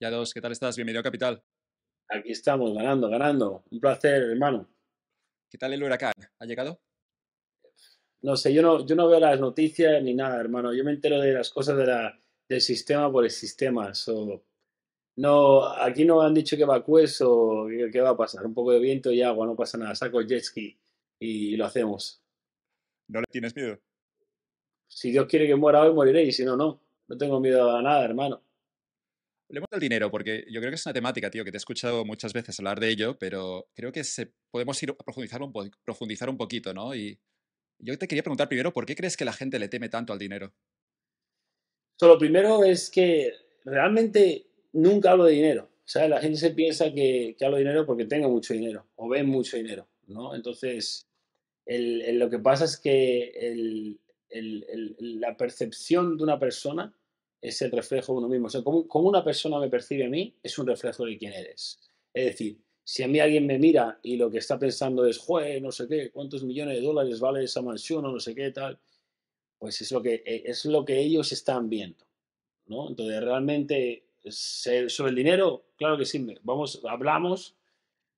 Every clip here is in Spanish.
Ya dos, ¿qué tal estás? Bienvenido Capital. Aquí estamos, ganando, ganando. Un placer, hermano. ¿Qué tal el huracán? ¿Ha llegado? No sé, yo no, yo no veo las noticias ni nada, hermano. Yo me entero de las cosas del sistema por el sistema. no, aquí no han dicho que evacúes o qué va a pasar. Un poco de viento y agua, no pasa nada. Saco el jet ski y lo hacemos. ¿No le tienes miedo? Si Dios quiere que muera hoy, moriré y si no, no. No tengo miedo a nada, hermano. Hablemos del dinero, porque yo creo que es una temática, tío, que te he escuchado muchas veces hablar de ello, pero creo que podemos ir a profundizar un, poquito, ¿no? Y yo te quería preguntar primero, ¿por qué crees que la gente le teme tanto al dinero? lo primero es que realmente nunca hablo de dinero. O sea, la gente se piensa que, hablo de dinero porque tengo mucho dinero o ven mucho dinero, ¿no? Entonces, lo que pasa es que la percepción de una persona es el reflejo de uno mismo. O sea, como, una persona me percibe a mí, es un reflejo de quién eres. Es decir, si a mí alguien me mira y lo que está pensando es, jue, no sé qué, cuántos millones de dólares vale esa mansión o no sé qué tal, pues es lo que, e, es lo que ellos están viendo. ¿no? Entonces, realmente, sobre el dinero, claro que sí, vamos, hablamos,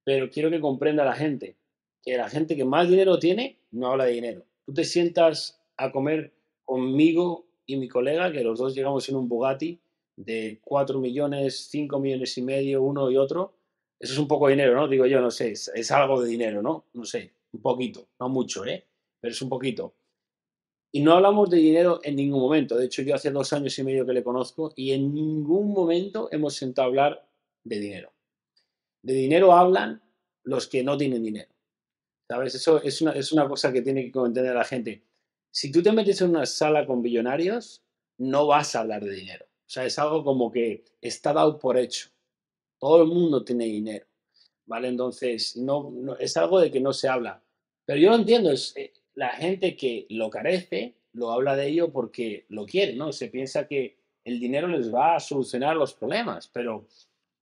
pero quiero que comprenda la gente que la gente que más dinero tiene no habla de dinero. Tú te sientas a comer conmigo y mi colega, que los dos llegamos en un Bugatti de 4 millones, 5 millones y medio, uno y otro. Eso es un poco de dinero, ¿no? Digo yo, no sé, es, algo de dinero, ¿no? No sé, un poquito, no mucho, ¿eh? Pero es un poquito. Y no hablamos de dinero en ningún momento. De hecho, yo hace dos años y medio que le conozco y en ningún momento hemos sentado a hablar de dinero. De dinero hablan los que no tienen dinero. ¿Sabes? Eso es una, es una cosa que tiene que entender la gente si tú te metes en una sala con billonarios, no vas a hablar de dinero. O sea, es algo como que está dado por hecho. Todo el mundo tiene dinero, ¿vale? Entonces, no, es algo de que no se habla. Pero yo lo entiendo, es, eh, la gente que lo carece, lo habla de ello porque lo quiere, ¿no? Se piensa que el dinero les va a solucionar los problemas, pero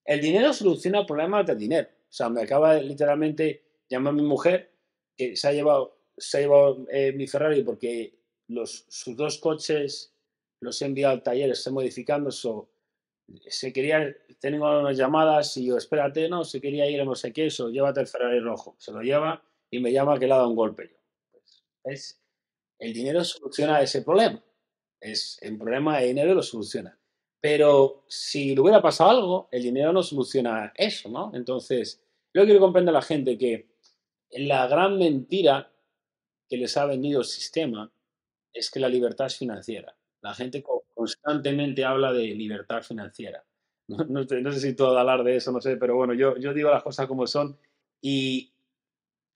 el dinero soluciona problemas de dinero. O sea, me acaba literalmente a mi mujer que se ha llevado se ha eh, mi Ferrari porque los, sus dos coches los he enviado al taller, estoy modificando. eso, se quería, tengo unas llamadas y yo, espérate, no, se quería ir a no sé qué, eso, llévate el Ferrari rojo. Se lo lleva y me llama que le ha dado un golpe. es, el dinero soluciona ese problema. Es un problema de dinero lo soluciona. Pero si le hubiera pasado algo, el dinero no soluciona eso, ¿no? Entonces, yo quiero comprender a la gente que la gran mentira que les ha vendido el sistema es que la libertad es financiera. La gente constantemente habla de libertad financiera. No, sé si tú hablar de eso, no sé, pero bueno, yo, yo digo las cosas como son. Y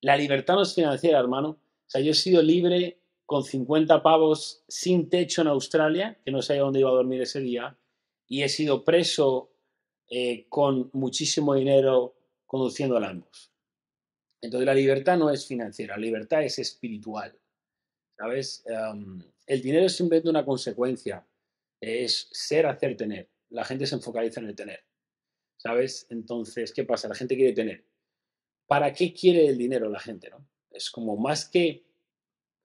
la libertad no es financiera, hermano. O sea, yo he sido libre con 50 pavos sin techo en Australia, que no sabía dónde iba a dormir ese día, y he sido preso eh, con muchísimo dinero conduciendo al ambos. Entonces la libertad no es financiera, la libertad es espiritual. ¿Sabes? Em, el dinero es simplemente una consecuencia, es ser, hacer, tener. La gente se enfocaliza en el tener. ¿Sabes? Entonces, ¿qué pasa? La gente quiere tener. ¿Para qué quiere el dinero la gente? ¿no? Es como más que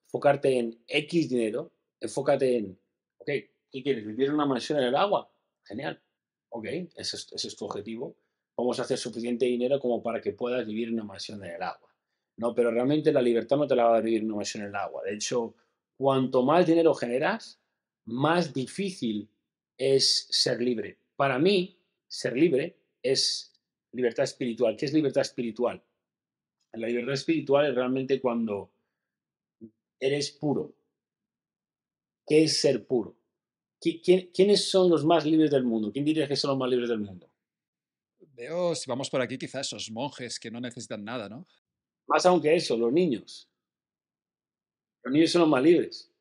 enfocarte en X dinero, enfócate en, ok, ¿qué quieres? ¿Vivir en una mansión en el agua? Genial. Ok, es, ese es tu objetivo vamos a hacer suficiente dinero como para que puedas vivir en una mansión en el agua. No, pero realmente la libertad no te la va a dar vivir en una mansión en el agua. De hecho, cuanto más dinero generas, más difícil es ser libre. Para mí, ser libre es libertad espiritual. ¿Qué es libertad espiritual? La libertad espiritual es realmente cuando eres puro. ¿Qué es ser puro? ¿Quiénes son los más libres del mundo? ¿Quién diría que son los más libres del mundo? Veo, si vamos por aquí, quizás esos monjes que no necesitan nada, ¿no? Más aunque eso, los niños. Los niños son los más libres.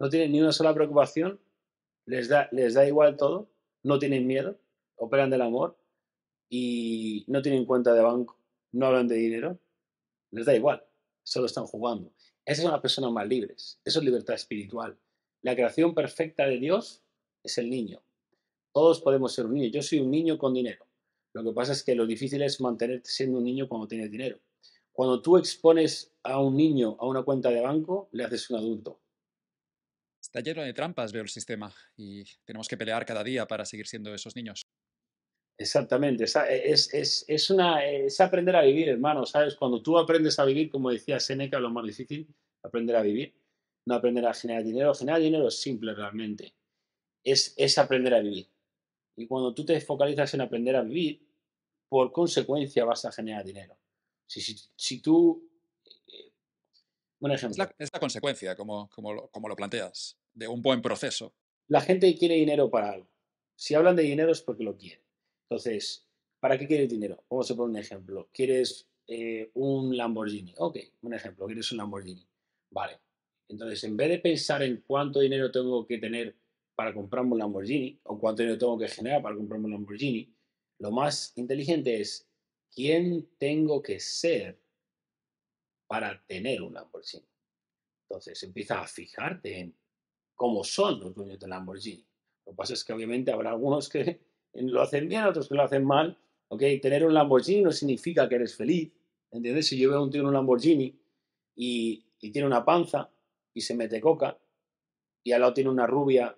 No tienen ni una sola preocupación, les da, les da igual todo, no tienen miedo, operan del amor y no tienen cuenta de banco, no hablan de dinero, les da igual, solo están jugando. Esas son las personas más libres, eso es libertad espiritual. La creación perfecta de Dios es el niño. Todos podemos ser un niño. Yo soy un niño con dinero. Lo que pasa es que lo difícil es mantenerte siendo un niño cuando tienes dinero. Cuando tú expones a un niño a una cuenta de banco, le haces un adulto. Está lleno de trampas, veo el sistema, y tenemos que pelear cada día para seguir siendo esos niños. Exactamente, e, es, una, es aprender a vivir, hermano, ¿sabes? Cuando tú aprendes a vivir, como decía Seneca, lo más difícil, aprender a vivir, no aprender a generar dinero, generar dinero es simple realmente, es, es aprender a vivir. Y cuando tú te focalizas en aprender a vivir, por consecuencia vas a generar dinero. Si, tú... Eh, un ejemplo. Es la, consecuencia, como, lo, planteas, de un buen proceso. La gente quiere dinero para algo. Si hablan de dinero es porque lo quieren. Entonces, ¿para qué quieres dinero? Vamos a poner un ejemplo. ¿Quieres eh, un Lamborghini? Ok, un ejemplo. ¿Quieres un Lamborghini? Vale. Entonces, en vez de pensar en cuánto dinero tengo que tener para comprarme un Lamborghini o cuánto dinero tengo que generar para comprarme un Lamborghini. Lo más inteligente es quién tengo que ser para tener un Lamborghini. Entonces empieza a fijarte en cómo son los dueños de Lamborghini. Lo que pasa es que obviamente habrá algunos que lo hacen bien, otros que lo hacen mal. ¿ok? Tener un Lamborghini no significa que eres feliz. ¿Entiendes? Si yo veo a un tío en un Lamborghini y tiene una panza y se mete coca y al lado tiene una rubia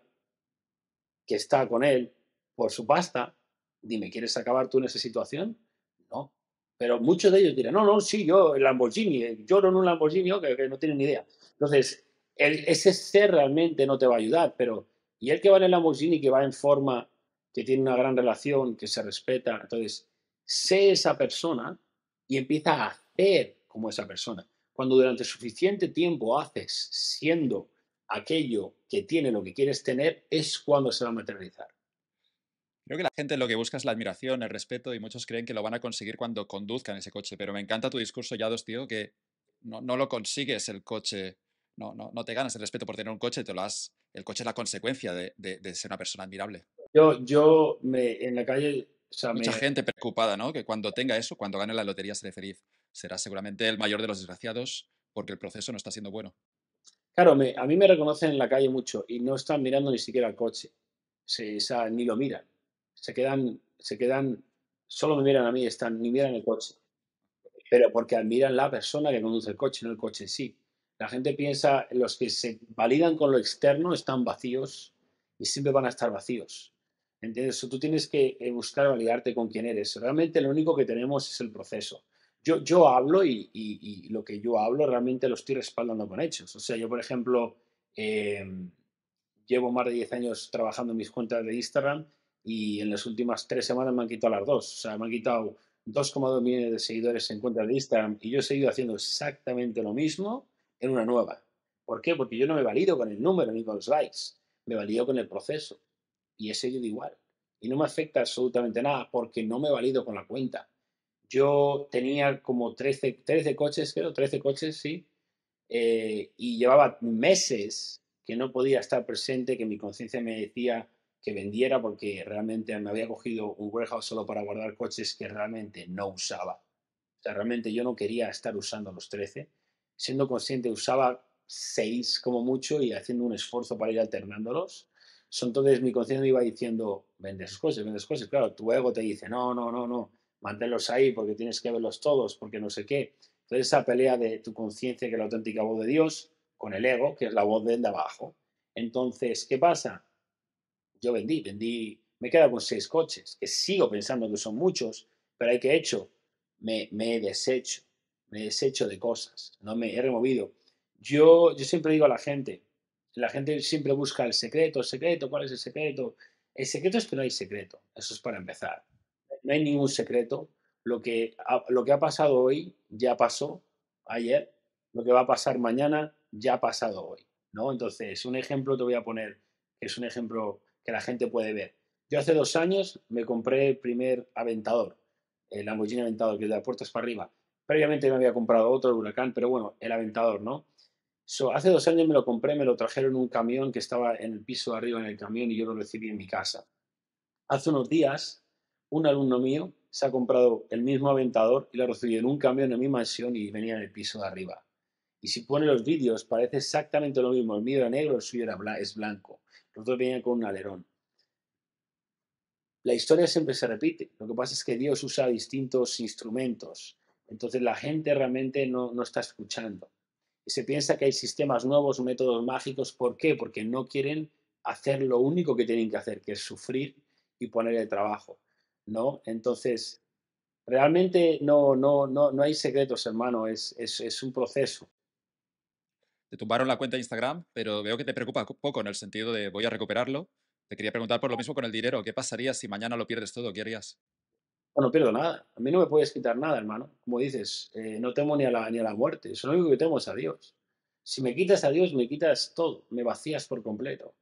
que está con él por su pasta, dime, ¿quieres acabar tú en esa situación? No. Pero muchos de ellos dirán, no, no, sí, yo, el Lamborghini, eh, lloro en un Lamborghini, que, no tienen ni idea. Entonces, ese ser realmente no te va a ayudar, pero y el que va en el Lamborghini, que va en forma, que tiene una gran relación, que se respeta, entonces, sé esa persona y empieza a hacer como esa persona. Cuando durante suficiente tiempo haces siendo aquello que tiene lo que quieres tener es cuando se va a materializar. Creo que la gente lo que busca es la admiración, el respeto y muchos creen que lo van a conseguir cuando conduzcan ese coche, pero me encanta tu discurso, Yados, tío, que no, lo consigues el coche, no, no, no, te ganas el respeto por tener un coche, te lo has, el coche es la consecuencia de, ser una persona admirable. Yo, yo me, en la calle... Mucha gente preocupada, ¿no? Que cuando tenga eso, cuando gane la lotería seré feliz. Será seguramente el mayor de los desgraciados porque el proceso no está siendo bueno. Claro, a mí me reconocen en la calle mucho y no están mirando ni siquiera el coche. Se, ni lo miran. Se quedan, se quedan, solo me miran a mí, están, ni miran el coche. Pero porque admiran la persona que conduce el coche, no el coche en sí. La gente piensa, los que se validan con lo externo están vacíos y siempre van a estar vacíos. entonces Tú tienes que eh, buscar validarte con quién eres. Realmente lo único que tenemos es el proceso yo, hablo y, lo que yo hablo realmente lo estoy respaldando con hechos. O sea, yo, por ejemplo, em, llevo más de 10 años trabajando en mis cuentas de Instagram y en las últimas tres semanas me han quitado las dos. O sea, me han quitado 2,2 millones de seguidores en cuentas de Instagram y yo he seguido haciendo exactamente lo mismo en una nueva. ¿Por qué? Porque yo no me valido con el número ni con los likes, me valido con el proceso y he seguido igual. Y no me afecta absolutamente nada porque no me valido con la cuenta. Yo tenía como 13, 13 coches, creo, 13 coches, sí, eh, y llevaba meses que no podía estar presente, que mi conciencia me decía que vendiera porque realmente me había cogido un warehouse solo para guardar coches que realmente no usaba. O sea, realmente yo no quería estar usando los 13. Siendo consciente, usaba 6 como mucho y haciendo un esfuerzo para ir alternándolos. entonces mi conciencia me iba diciendo, vende coches, vende coches. Claro, tu ego te dice, no, no, no, no manténlos ahí porque tienes que verlos todos, porque no sé qué. Entonces esa pelea de tu conciencia, que es la auténtica voz de Dios, con el ego, que es la voz del de abajo. Entonces, ¿qué pasa? Yo vendí, vendí, me he quedado con seis coches, que sigo pensando que son muchos, pero hay que he hecho, me, me he deshecho, me he deshecho de cosas, no me he removido. Yo, yo siempre digo a la gente, la gente siempre busca el secreto, el secreto, ¿cuál es el secreto? El secreto es que no hay secreto, eso es para empezar no hay ningún secreto. Lo que, lo que ha pasado hoy ya pasó ayer, lo que va a pasar mañana ya ha pasado hoy. ¿no? Entonces, un ejemplo te voy a poner, que es un ejemplo que la gente puede ver. Yo hace dos años me compré el primer Aventador, el Lamborghini Aventador, que es de las puertas para arriba. Previamente me había comprado otro, el Huracán, pero bueno, el Aventador, ¿no? hace dos años me lo compré, me lo trajeron en un camión que estaba en el piso de arriba en el camión y yo lo recibí en mi casa. Hace unos días un alumno mío se ha comprado el mismo aventador y lo ha en un camión en mi mansión y venía en el piso de arriba. Y si pone los vídeos, parece exactamente lo mismo. El mío era negro, el suyo es blanco. Los dos venían con un alerón. La historia siempre se repite. Lo que pasa es que Dios usa distintos instrumentos. Entonces la gente realmente no, está escuchando. Y se piensa que hay sistemas nuevos, métodos mágicos. ¿Por qué? Porque no quieren hacer lo único que tienen que hacer, que es sufrir y poner el trabajo. ¿no? Entonces, realmente no, no, no, hay secretos, hermano, es, es, un proceso. Te tumbaron la cuenta de Instagram, pero veo que te preocupa poco en el sentido de voy a recuperarlo. Te quería preguntar por lo mismo con el dinero. ¿Qué pasaría si mañana lo pierdes todo? ¿Qué harías? No, pierdo nada. A mí no me puedes quitar nada, hermano. Como dices, eh, no temo ni a, la, ni a la muerte. Eso lo único que temo es a Dios. Si me quitas a Dios, me quitas todo. Me vacías por completo.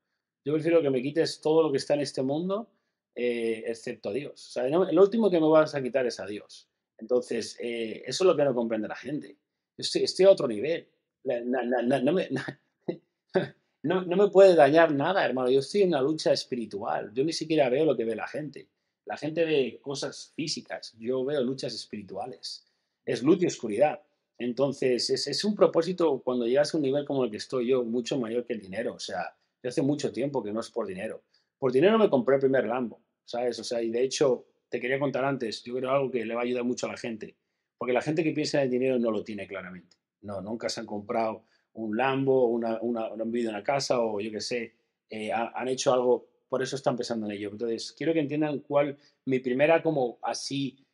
Yo prefiero que me quites todo lo que está en este mundo eh, excepto a Dios. O sea, último que me vas a quitar es a Dios. Entonces, eh, eso es lo que no comprende la gente. Estoy, a otro nivel. no, me, puede dañar nada, hermano. Yo estoy en una lucha espiritual. Yo ni siquiera veo lo que ve la gente. La gente ve cosas físicas. Yo veo luchas espirituales. Es luz y oscuridad. Entonces, es, es, un propósito cuando llegas a un nivel como el que estoy yo, mucho mayor que el dinero. O sea, yo hace mucho tiempo que no es por dinero por dinero me compré el primer Lambo, ¿sabes? O sea, y de hecho, te quería contar antes, yo creo algo que le va a ayudar mucho a la gente, porque la gente que piensa en el dinero no lo tiene claramente. No, nunca se han comprado un Lambo, una, una, han vivido en una casa o yo qué sé, eh, han hecho algo, por eso están pensando en ello. Entonces, quiero que entiendan cuál, mi primera como así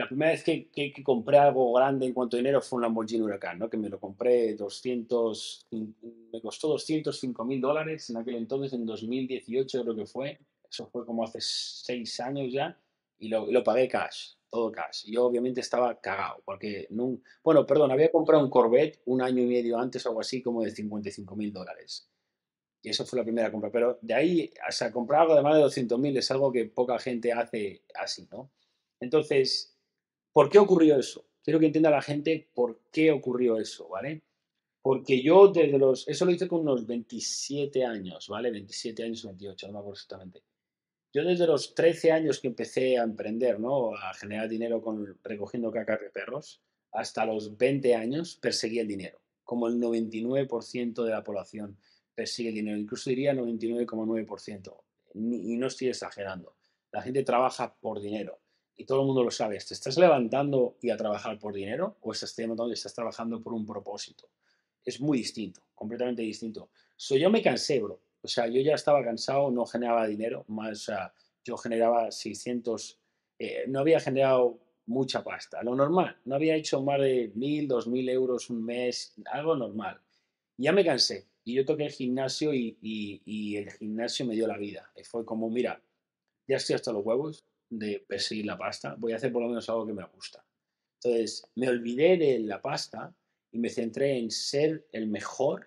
la primera vez que, compré algo grande en cuanto a dinero fue un Lamborghini Huracán, ¿no? que me lo compré 200, me costó 205 mil dólares en aquel entonces, en 2018 creo que fue, eso fue como hace seis años ya, y lo, pagué cash, todo cash. Yo obviamente estaba cagado, porque, bueno, perdón, había comprado un Corvette un año y medio antes, algo así, como de 55 mil dólares. Y eso fue la primera compra, pero de ahí, o comprar algo de más de 200 mil es algo que poca gente hace así, ¿no? Entonces, ¿Por qué ocurrió eso? Quiero que entienda la gente por qué ocurrió eso, ¿vale? Porque yo desde los... Eso lo hice con unos 27 años, ¿vale? 27 años, 28, no me acuerdo exactamente. Yo desde los 13 años que empecé a emprender, ¿no? A generar dinero con, recogiendo caca de perros, hasta los 20 años perseguía el dinero, como el 99% de la población persigue el dinero, incluso diría 99,9%, y no estoy exagerando. La gente trabaja por dinero y todo el mundo lo sabe, ¿te estás levantando y a trabajar por dinero o estás, levantando estás trabajando por un propósito? Es muy distinto, completamente distinto. soy yo me cansé, bro. O sea, yo ya estaba cansado, no generaba dinero, más, o sea, yo generaba 600, eh, no había generado mucha pasta, lo normal, no había hecho más de 1.000, 2.000 euros un mes, algo normal. Ya me cansé y yo toqué el gimnasio y, y, y el gimnasio me dio la vida. Y fue como, mira, ya estoy hasta los huevos, de perseguir la pasta, voy a hacer por lo menos algo que me gusta. Entonces, me olvidé de la pasta y me centré en ser el mejor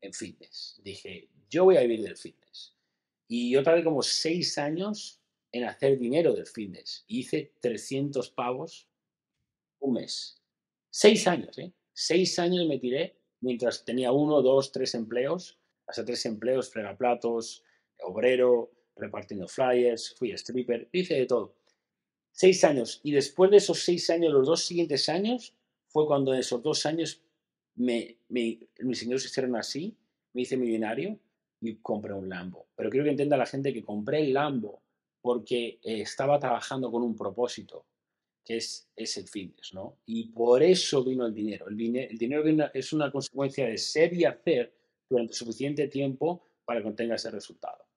en fitness. Dije, yo voy a vivir del fitness. Y yo tardé como seis años en hacer dinero del fitness. hice 300 pavos un mes. Seis años, ¿eh? Seis años me tiré mientras tenía uno, dos, tres empleos. Hasta tres empleos, fregaplatos, obrero, repartiendo flyers, fui stripper, hice de todo. Seis años. Y después de esos seis años, los dos siguientes años, fue cuando en esos dos años mis ingresos se hicieron así, me hice millonario y compré un Lambo. Pero quiero que entienda la gente que compré el Lambo porque eh, estaba trabajando con un propósito, que es, es, el fitness, ¿no? Y por eso vino el dinero. El, dinero es una consecuencia de ser y hacer durante suficiente tiempo para que ese resultado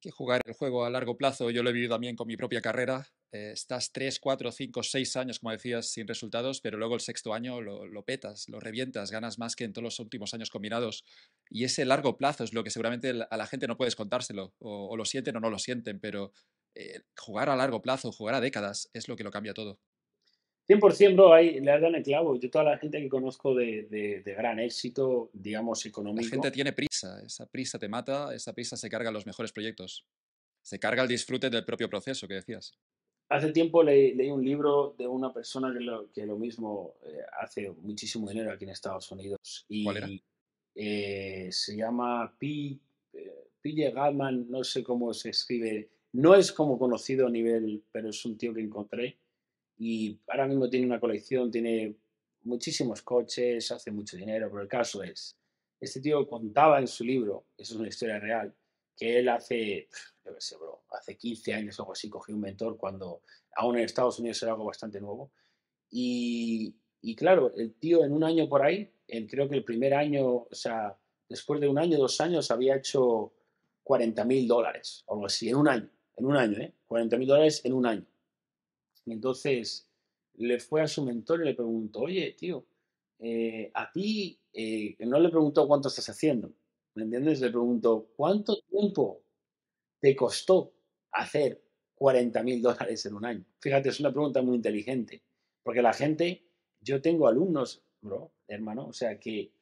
que jugar el juego a largo plazo. Yo lo he vivido también con mi propia carrera. Eh, estás tres, cuatro, cinco, seis años, como decías, sin resultados, pero luego el sexto año lo, petas, lo revientas, ganas más que en todos los últimos años combinados. Y ese largo plazo es lo que seguramente a la gente no puedes contárselo, o, lo sienten o no lo sienten, pero eh, jugar a largo plazo, jugar a décadas, es lo que lo cambia todo. 100%, bro, le has el clavo. Yo toda la gente que conozco de, gran éxito, digamos, económico... La gente tiene prisa, esa prisa te mata, esa prisa se carga los mejores proyectos. Se carga el disfrute del propio proceso que decías. Hace tiempo leí un libro de una persona que lo, que lo mismo eh, hace muchísimo dinero aquí en Estados Unidos. Y, ¿Cuál era? Eh, se llama P. Eh, P. Gatman. no sé cómo se escribe. No es como conocido a nivel, pero es un tío que encontré y ahora mismo tiene una colección, tiene muchísimos coches, hace mucho dinero, pero el caso es, este tío contaba en su libro, eso es una historia real, que él hace, yo qué sé, bro, hace 15 años o algo así, cogió un mentor cuando aún en Estados Unidos era algo bastante nuevo. Y, y claro, el tío en un año por ahí, en creo que el primer año, o sea, después de un año, dos años, había hecho 40 mil dólares, o algo así, en un año, en un año, ¿eh? 40 mil dólares en un año. Entonces le fue a su mentor y le preguntó, oye, tío, eh, a ti, eh, no le preguntó cuánto estás haciendo, ¿me entiendes? Le preguntó, ¿cuánto tiempo te costó hacer 40 mil dólares en un año? Fíjate, es una pregunta muy inteligente, porque la gente, yo tengo alumnos, bro, hermano, o sea, que,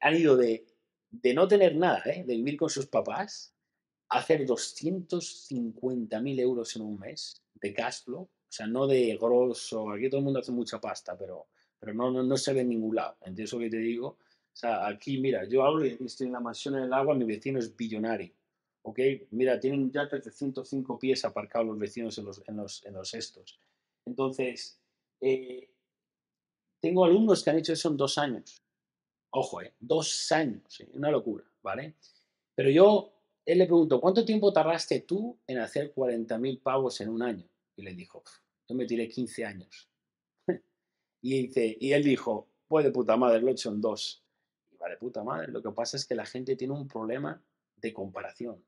han ido de, no tener nada, ¿eh? de vivir con sus papás, hacer mil euros en un mes de cash o sea, no de grosso, aquí todo el mundo hace mucha pasta, pero, pero no, se ve en ningún lado, entonces lo que te digo? O sea, aquí, mira, yo hablo y estoy en la mansión en el agua, mi vecino es billonario, ¿ok? Mira, tienen ya 305 pies aparcados los vecinos en los, estos. Entonces, eh, tengo alumnos que han hecho eso en dos años. Ojo, eh, dos años, eh, una locura, ¿vale? Pero yo él le preguntó, ¿cuánto tiempo tardaste tú en hacer 40.000 pavos en un año? Y le dijo, yo me tiré 15 años. y, dice, y él dijo, pues de puta madre, lo he hecho en dos. Y vale, puta madre, lo que pasa es que la gente tiene un problema de comparación.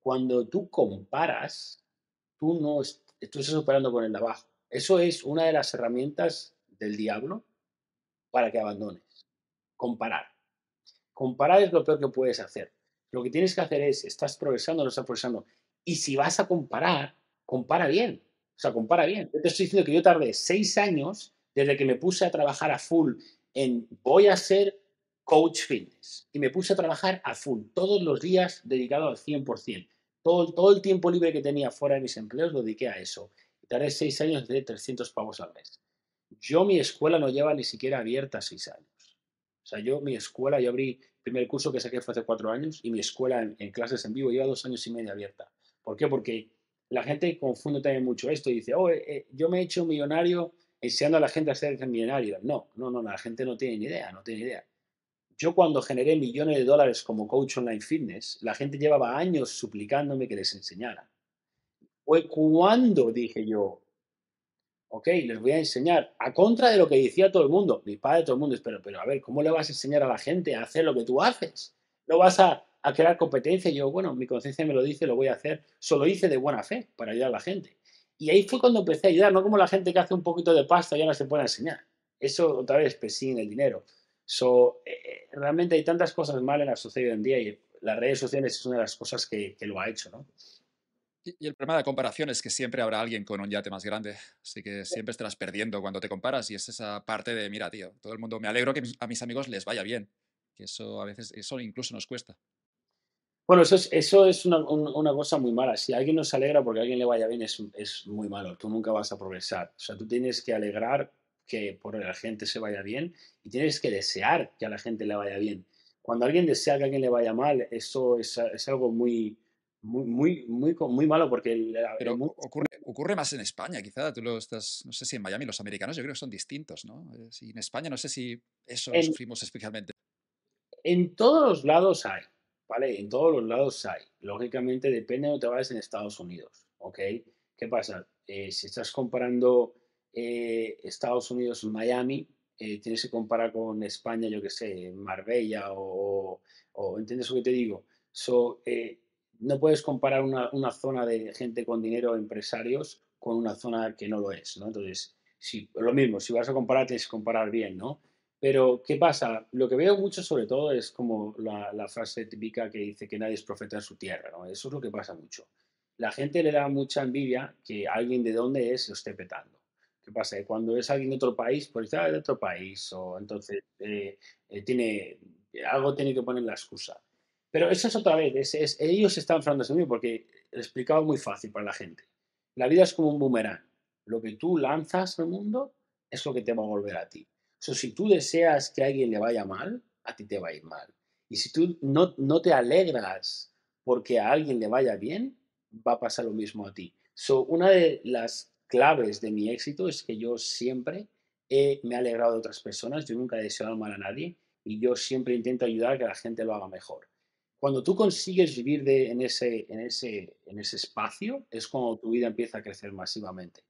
Cuando tú comparas, tú no estás superando con el de abajo. Eso es una de las herramientas del diablo para que abandones. Comparar. Comparar es lo peor que puedes hacer. Lo que tienes que hacer es, ¿estás progresando lo no estás progresando? Y si vas a comparar, compara bien. O sea, compara bien. Yo te estoy diciendo que yo tardé seis años desde que me puse a trabajar a full en voy a ser coach fitness. Y me puse a trabajar a full, todos los días dedicado al 100%. Todo, todo el tiempo libre que tenía fuera de mis empleos lo dediqué a eso. Y tardé seis años de 300 pavos al mes. Yo mi escuela no lleva ni siquiera abierta seis años. O sea, yo, mi escuela, yo abrí el primer curso que saqué fue hace cuatro años y mi escuela en, clases en vivo lleva dos años y medio abierta. ¿Por qué? Porque la gente confunde también mucho esto y dice, oh, eh, eh, yo me he hecho millonario enseñando a la gente a ser millonario. No, no, no, la gente no tiene ni idea, no tiene ni idea. Yo cuando generé millones de dólares como coach online fitness, la gente llevaba años suplicándome que les enseñara. Fue cuando dije yo, ok, les voy a enseñar, a contra de lo que decía todo el mundo, mi padre, todo el mundo, pero, pero a ver, ¿cómo le vas a enseñar a la gente a hacer lo que tú haces? ¿No vas a, a crear competencia? Y yo, bueno, mi conciencia me lo dice, lo voy a hacer, solo hice de buena fe para ayudar a la gente. Y ahí fue cuando empecé a ayudar, no como la gente que hace un poquito de pasta y no se puede enseñar. Eso otra vez en pues, el dinero. So, eh, eh, realmente hay tantas cosas malas en la sucedido hoy en día y las redes sociales es una de las cosas que, que lo ha hecho, ¿no? Y el problema de comparación es que siempre habrá alguien con un yate más grande, así que siempre estarás perdiendo cuando te comparas y es esa parte de, mira, tío, todo el mundo, me alegro que a mis amigos les vaya bien, que eso a veces, eso incluso nos cuesta. Bueno, eso es, eso es una, cosa muy mala. Si alguien nos alegra porque a alguien le vaya bien, es, muy malo. Tú nunca vas a progresar. O sea, tú tienes que alegrar que por la gente se vaya bien y tienes que desear que a la gente le vaya bien. Cuando alguien desea que a alguien le vaya mal, eso es, es algo muy, muy, muy, muy, muy malo porque... Pero ocurre, ocurre, más en España, quizá. Tú lo estás, no sé si en Miami los americanos yo creo que son distintos, ¿no? Eh, en España no sé si eso lo sufrimos especialmente. En todos los lados hay, ¿vale? En todos los lados hay. Lógicamente depende de dónde te vayas en Estados Unidos, ¿ok? ¿Qué pasa? Eh, si estás comparando eh, Estados Unidos Miami, tienes que comparar con España, yo qué sé, Marbella o, o ¿entiendes lo que te digo? So, no puedes comparar una, zona de gente con dinero, empresarios, con una zona que no lo es, ¿no? Entonces, si, lo mismo, si vas a comparar, tienes que comparar bien, ¿no? Pero, ¿qué pasa? Lo que veo mucho, sobre todo, es como la, frase típica que dice que nadie es profeta en su tierra, ¿no? Eso es lo que pasa mucho. La gente le da mucha envidia que alguien de donde es lo esté petando. ¿Qué pasa? cuando es alguien de otro país, pues está ah, de otro país, o entonces eh, eh, tiene, algo tiene que poner la excusa. Pero eso es otra vez, es, ellos están de mí porque lo explicaba muy fácil para la gente. La vida es como un boomerang. Lo que tú lanzas al mundo es lo que te va a volver a ti. si tú deseas que a alguien le vaya mal, a ti te va a ir mal. Y si tú no, te alegras porque a alguien le vaya bien, va a pasar lo mismo a ti. So, una de las claves de mi éxito es que yo siempre me he alegrado de otras personas, yo nunca he deseado mal a nadie y yo siempre intento ayudar a que la gente lo haga mejor. Cuando tú consigues vivir en, ese, en, ese, en ese espacio, es cuando tu vida empieza a crecer masivamente.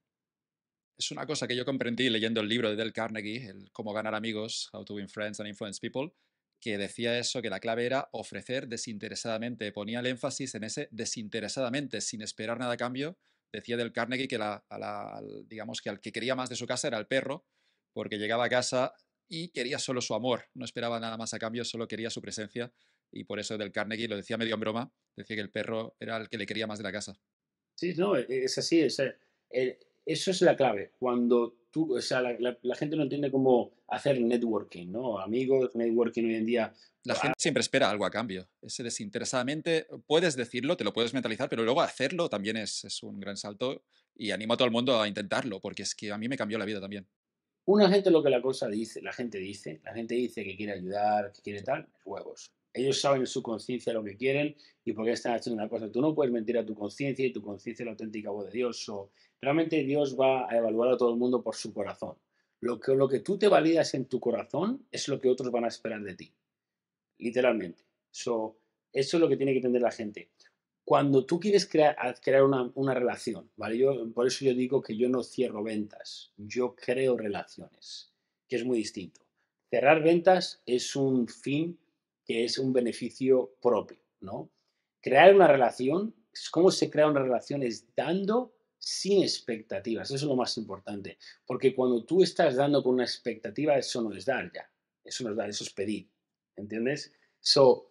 Es una cosa que yo comprendí leyendo el libro de Del Carnegie, el Cómo ganar amigos, How to Win Friends and Influence People, que decía eso, que la clave era ofrecer desinteresadamente. Ponía el énfasis en ese desinteresadamente, sin esperar nada a cambio. Decía Del Carnegie que, la, digamos que al que quería más de su casa era el perro, porque llegaba a casa y quería solo su amor, no esperaba nada más a cambio, solo quería su presencia y por eso del Carnegie lo decía medio en broma, decía que el perro era el que le quería más de la casa. Sí, no, e, es así, eh, eso es la clave. Cuando tú, o sea, la, gente no entiende cómo hacer networking, ¿no? Amigos, networking hoy en día. La gente siempre espera algo a cambio. Ese desinteresadamente, puedes decirlo, te lo puedes mentalizar, pero luego hacerlo también es, es un gran salto y animo a todo el mundo a intentarlo, porque es que a mí me cambió la vida también. Una gente lo que la cosa dice, la gente dice, la gente dice que quiere ayudar, que quiere tal, huevos. Ellos saben en su conciencia lo que quieren y por qué están haciendo una cosa. Tú no puedes mentir a tu conciencia y tu conciencia es la auténtica voz de Dios. O realmente Dios va a evaluar a todo el mundo por su corazón. Lo que, lo que tú te validas en tu corazón es lo que otros van a esperar de ti. Literalmente. So, eso es lo que tiene que entender la gente. Cuando tú quieres crear, una, una, relación, ¿vale? Yo, por eso yo digo que yo no cierro ventas, yo creo relaciones, que es muy distinto. Cerrar ventas es un fin que es un beneficio propio, ¿no? Crear una relación, cómo se crea una relación es dando sin expectativas, eso es lo más importante, porque cuando tú estás dando con una expectativa, eso no es dar ya, eso no es dar, eso es pedir, ¿entiendes? So,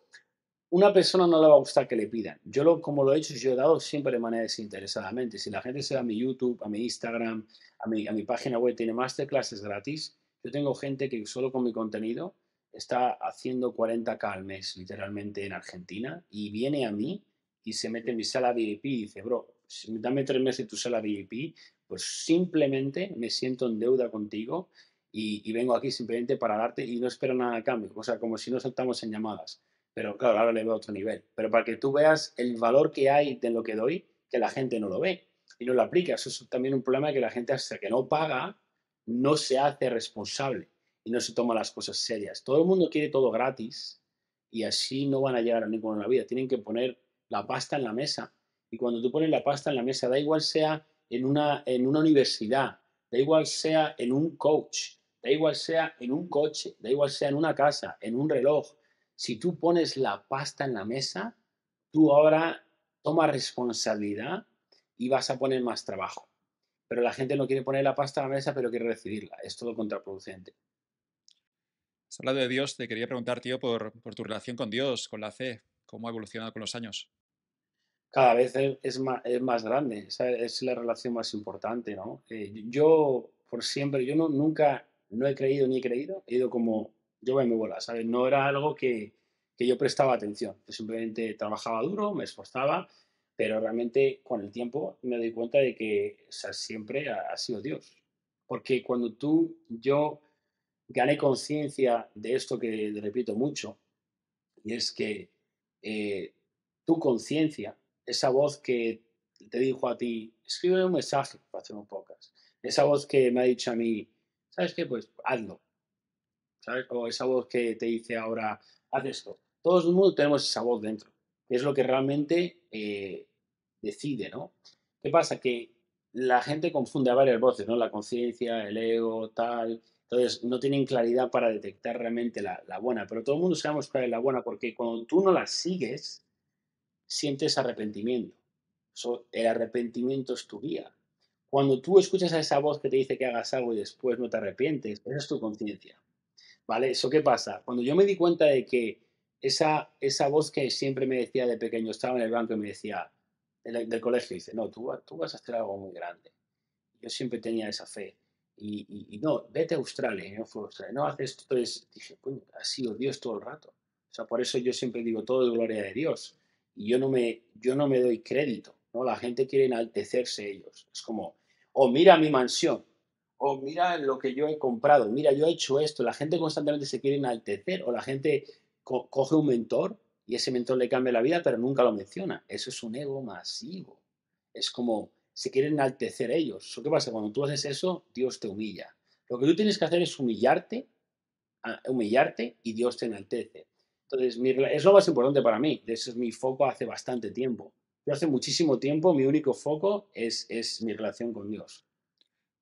una persona no le va a gustar que le pidan. Yo como lo he hecho, yo he dado siempre de manera desinteresadamente. Si la gente se va a mi YouTube, a mi Instagram, a mi, a mi página web, tiene masterclasses gratis. Yo tengo gente que solo con mi contenido está haciendo 40k al mes literalmente en Argentina y viene a mí y se mete en mi sala VIP y dice, bro, dame tres meses tu sala VIP, pues simplemente me siento en deuda contigo y, y, vengo aquí simplemente para darte y no espero nada a cambio. O sea, como si no saltamos en llamadas. Pero claro, ahora le veo otro nivel. Pero para que tú veas el valor que hay de lo que doy, que la gente no lo ve y no lo aplica. Eso es también un problema que la gente hasta que no paga no se hace responsable y no se toma las cosas serias. Todo el mundo quiere todo gratis y así no van a llegar a lado en la vida. Tienen que poner la pasta en la mesa. Y cuando tú pones la pasta en la mesa, da igual sea en una, en una universidad, da igual sea en un coach, da igual sea en un coche, da igual sea en una casa, en un reloj. Si tú pones la pasta en la mesa, tú ahora tomas responsabilidad y vas a poner más trabajo. Pero la gente no quiere poner la pasta en la mesa, pero quiere recibirla. Es todo contraproducente. Hablando de Dios, te quería preguntar, tío, por, tu relación con Dios, con la fe, cómo ha evolucionado con los años. Cada vez e, es más, grande, es la relación más importante, ¿no? Eh, yo, por siempre, yo no, nunca no he creído ni he creído, he ido como yo voy mi bola, ¿sabes? No era algo que, yo prestaba atención, yo simplemente trabajaba duro, me esforzaba, pero realmente con el tiempo me doy cuenta de que siempre ha, sido Dios. Porque cuando tú, yo gané conciencia de esto que repito mucho, y es que eh, tu conciencia, esa voz que te dijo a ti, escribe un mensaje para hacer un podcast, esa voz que me ha dicho a mí, ¿sabes qué? Pues hazlo, ¿sabes? O esa voz que te dice ahora, haz esto. Todos mundo tenemos esa voz dentro, que es lo que realmente eh, decide, ¿no? ¿Qué pasa? Que la gente confunde a varias voces, ¿no? La conciencia, el ego, tal, entonces, no tienen claridad para detectar realmente la, buena, pero todo el mundo sabemos cuál es la buena, porque cuando tú no la sigues, sientes arrepentimiento. el arrepentimiento es tu guía. Cuando tú escuchas a esa voz que te dice que hagas algo y después no te arrepientes, esa es tu conciencia. ¿Vale? ¿Eso qué pasa? Cuando yo me di cuenta de que esa, esa voz que siempre me decía de pequeño, estaba en el banco y me decía, del, colegio, dice, no, tú, tú vas a hacer algo muy grande. Yo siempre tenía esa fe. Y, no, vete a Australia, ¿eh? no haces esto. Entonces dije, ha sido Dios todo el rato. O sea, por eso yo siempre digo, todo de gloria de Dios. Y yo no me, yo no me doy crédito, ¿no? La gente quiere enaltecerse ellos. Es como, o oh, mira mi mansión, o oh, mira lo que yo he comprado, mira, yo he hecho esto. La gente constantemente se quiere enaltecer, o la gente coge un mentor y ese mentor le cambia la vida, pero nunca lo menciona. Eso es un ego masivo. Es como, se quieren enaltecer ellos. ¿Qué pasa? Cuando tú haces eso, Dios te humilla. Lo que tú tienes que hacer es humillarte, humillarte y Dios te enaltece. Entonces, es lo más importante para mí. Ese es mi foco hace bastante tiempo. Yo hace muchísimo tiempo mi único foco es, es mi relación con Dios.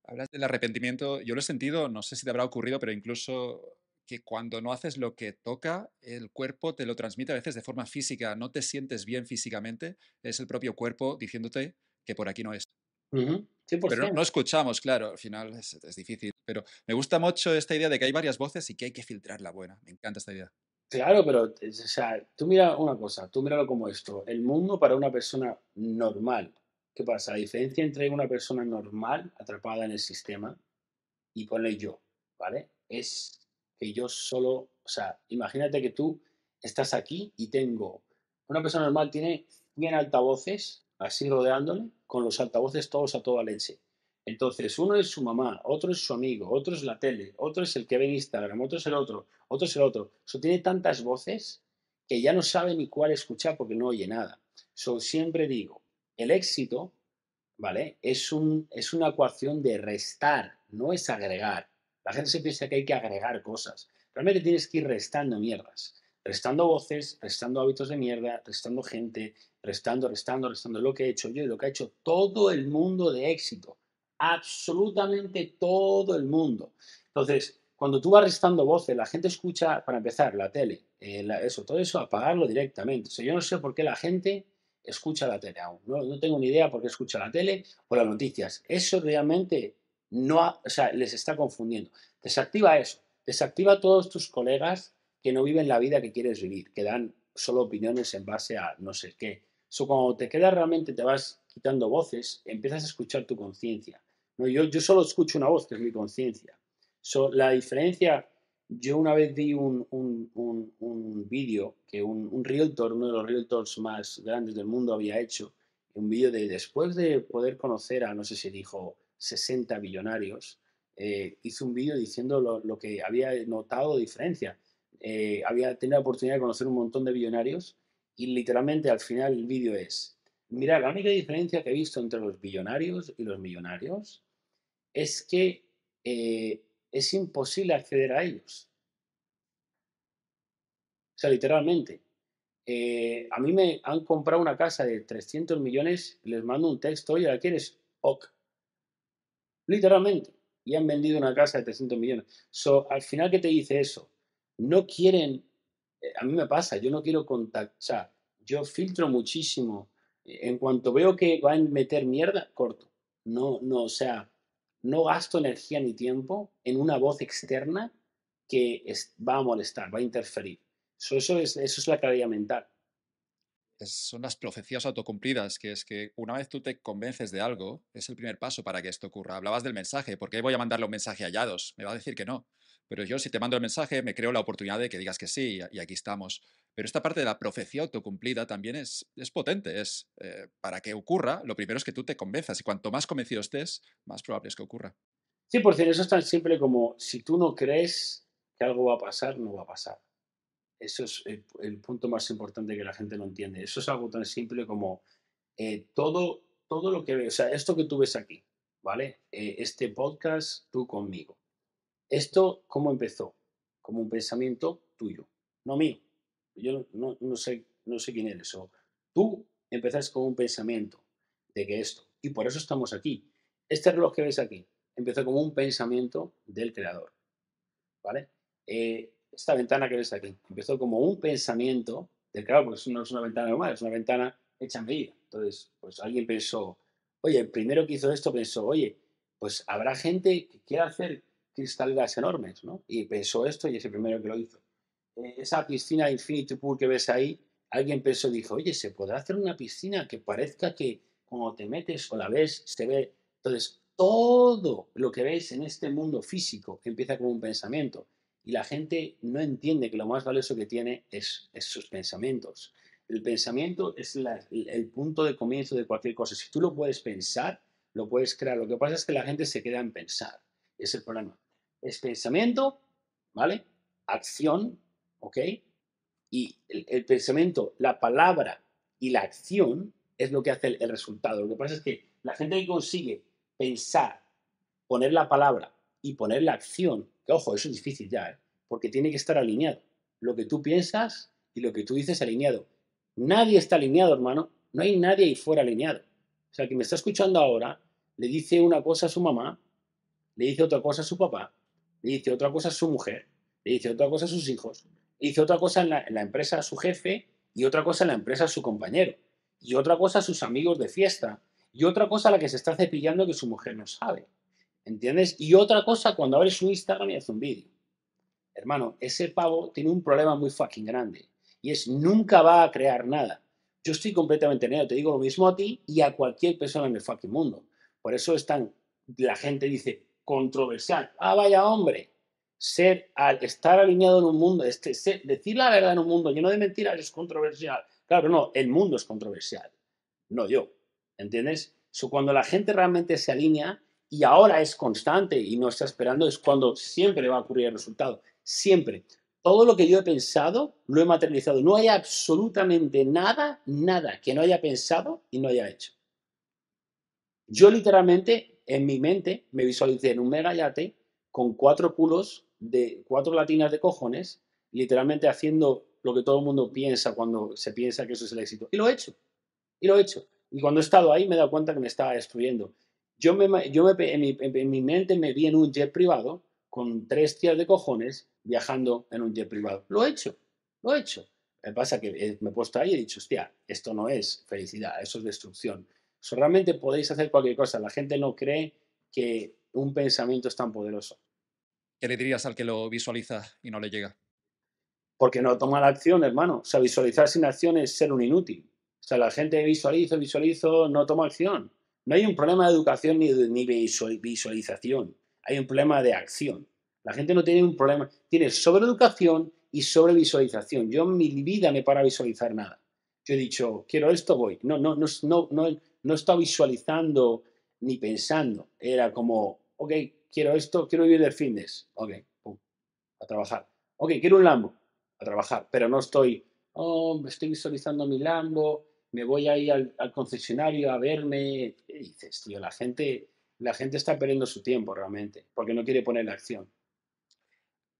Hablas del arrepentimiento. Yo lo he sentido, no sé si te habrá ocurrido, pero incluso que cuando no haces lo que toca, el cuerpo te lo transmite a veces de forma física. No te sientes bien físicamente. Es el propio cuerpo diciéndote, que por aquí no es. Pero no, escuchamos, claro, al final es, difícil. Pero me gusta mucho esta idea de que hay varias voces y que hay que filtrar la buena. Me encanta esta idea. Claro, pero eh, tú mira una cosa, tú míralo como esto. El mundo para una persona normal. ¿Qué pasa? La diferencia entre una persona normal atrapada en el sistema y ponle yo, ¿vale? Es que yo solo, o sea, imagínate que tú estás aquí y tengo, una persona normal tiene 100 altavoces así rodeándole, con los altavoces todos a toda leche. Entonces, uno es su mamá, otro es su amigo, otro es la tele, otro es el que ve Instagram, otro es el otro, otro es el otro. Eso tiene tantas voces que ya no sabe ni cuál escuchar porque no oye nada. Yo siempre digo, el éxito, ¿vale? Es, un, es una ecuación de restar, no es agregar. La gente se piensa que hay que agregar cosas. Realmente tienes que ir restando mierdas restando voces, restando hábitos de mierda, restando gente, restando, restando, restando lo que he hecho yo y lo que ha hecho todo el mundo de éxito. Absolutamente todo el mundo. Entonces, cuando tú vas restando voces, la gente escucha, para empezar, la tele, eh, eso, todo eso, apagarlo directamente. O sea, yo no sé por qué la gente escucha la tele aún. No, tengo ni idea por qué escucha la tele o las noticias. Eso realmente no, les está confundiendo. Desactiva eso. Desactiva a todos tus colegas que no viven la vida que quieres vivir, que dan solo opiniones en base a no sé qué. eso cuando te quedas realmente, te vas quitando voces, empiezas a escuchar tu conciencia. No, yo, yo solo escucho una voz, que es mi conciencia. So, la diferencia, yo una vez vi un, un, un, un vídeo que un, realtor, uno de los realtors más grandes del mundo había hecho, un vídeo de después de poder conocer a, no sé si dijo, 60 billonarios, eh, hizo un vídeo diciendo lo, lo que había notado de diferencia. Eh, había tenido la oportunidad de conocer un montón de billonarios y literalmente al final el vídeo es, mira, la única diferencia que he visto entre los billonarios y los millonarios es que eh, es imposible acceder a ellos. O sea, literalmente. Eh, a mí me han comprado una casa de 300 millones, les mando un texto, oye, ¿la quieres? Ok. Literalmente. Y han vendido una casa de 300 millones. So, al final, ¿qué te dice eso? no quieren, eh, a mí me pasa, yo no quiero contactar, yo filtro muchísimo. Eh, en cuanto veo que van a meter mierda, corto. No, no, o sea, no gasto energía ni tiempo en una voz externa que va a molestar, va a interferir. Eso, es, eso es la claridad mental. son las profecías autocumplidas, que es que una vez tú te convences de algo, es el primer paso para que esto ocurra. Hablabas del mensaje, ¿por qué voy a mandarle un mensaje a Yados? Me va a decir que no. Pero yo si te mando el mensaje, me creo la oportunidad de que digas que sí y aquí estamos. Pero esta parte de la profecía autocumplida también es, es potente. Es, eh, para que ocurra, lo primero es que tú te convenzas y cuanto más convencido estés, más probable es que ocurra. Sí, por cierto, eso es tan simple como si tú no crees que algo va a pasar, no va a pasar. Eso es eh, el, punto más importante que la gente no entiende. Eso es algo tan simple como eh, todo, todo lo que ves, o sea, esto que tú ves aquí, ¿vale? este podcast, tú conmigo ¿Esto cómo empezó? Como un pensamiento tuyo, no mío. Yo no, sé, no sé quién eres. tú empezaste con un pensamiento de que esto. Y por eso estamos aquí. Este reloj que ves aquí empezó como un pensamiento del creador. ¿Vale? Eh, esta ventana que ves aquí empezó como un pensamiento del creador, porque no es una ventana normal, es una ventana hecha en medida. Entonces, pues alguien pensó, oye, el primero que hizo esto pensó, oye, pues habrá gente que quiera hacer cristaleras enormes, ¿no? Y pensó esto y es el primero que lo hizo. Eh, esa piscina Infinity Pool que ves ahí, alguien pensó, y dijo, oye, ¿se podrá hacer una piscina que parezca que cuando te metes o la ves, se ve? Entonces, todo lo que veis en este mundo físico que empieza con un pensamiento. Y la gente no entiende que lo más valioso que tiene es, es sus pensamientos. El pensamiento es el punto de comienzo de cualquier cosa. Si tú lo puedes pensar, lo puedes crear. Lo que pasa es que la gente se queda en pensar. Es el problema es pensamiento, ¿vale? Acción, ¿ok? Y el, pensamiento, la palabra y la acción es lo que hace el, resultado. Lo que pasa es que la gente que consigue pensar, poner la palabra y poner la acción, que ojo, eso es difícil ya, ¿eh? porque tiene que estar alineado. Lo que tú piensas y lo que tú dices alineado. Nadie está alineado, hermano. No hay nadie ahí fuera alineado. O sea, que me está escuchando ahora le dice una cosa a su mamá, le dice otra cosa a su papá, le dice otra cosa a su mujer, le dice otra cosa a sus hijos, le dice otra cosa en la, empresa a su jefe y otra cosa en la empresa a su compañero y otra cosa a sus amigos de fiesta y otra cosa a la que se está cepillando que su mujer no sabe. ¿Entiendes? Y otra cosa cuando abre su Instagram y hace un vídeo. Hermano, ese pavo tiene un problema muy fucking grande y es nunca va a crear nada. Yo estoy completamente negro, te digo lo mismo a ti y a cualquier persona en el fucking mundo. Por eso están, la gente dice, controversial. Ah, vaya hombre, ser, al estar alineado en un mundo, este, decir la verdad en un mundo lleno de mentiras es controversial. Claro, no, el mundo es controversial, no yo. ¿Entiendes? cuando la gente realmente se alinea y ahora es constante y no está esperando, es cuando siempre va a ocurrir el resultado. Siempre. Todo lo que yo he pensado lo he materializado. No hay absolutamente nada, nada que no haya pensado y no haya hecho. Yo literalmente en mi mente me visualicé en un mega yate con cuatro culos de cuatro latinas de cojones, literalmente haciendo lo que todo el mundo piensa cuando se piensa que eso es el éxito. Y lo he hecho. Y lo he hecho. Y cuando he estado ahí me he dado cuenta que me estaba destruyendo. Yo, me, en, mi, mente me vi en un jet privado con tres tías de cojones viajando en un jet privado. Lo he hecho. Lo he hecho. Me pasa que eh, me he puesto ahí y he dicho, hostia, esto no es felicidad, eso es destrucción realmente podéis hacer cualquier cosa. La gente no cree que un pensamiento es tan poderoso. ¿Qué le dirías al que lo visualiza y no le llega? Porque no toma la acción, hermano. O sea, visualizar sin acción es ser un inútil. O sea, la gente visualiza, visualiza, no toma acción. No hay un problema de educación ni, de, visualización. Hay un problema de acción. La gente no tiene un problema. Tiene sobreeducación y sobrevisualización. Yo en mi vida me para visualizar nada. Yo he dicho, quiero esto, voy. No, no, no, no, no no estaba visualizando ni pensando. Era como, ok, quiero esto, quiero vivir de fitness. Ok, pum, a trabajar. Ok, quiero un Lambo, a trabajar. Pero no estoy, oh, estoy visualizando mi Lambo, me voy a ir al, concesionario a verme. Y dices, tío, la gente, la gente está perdiendo su tiempo realmente, porque no quiere poner la acción.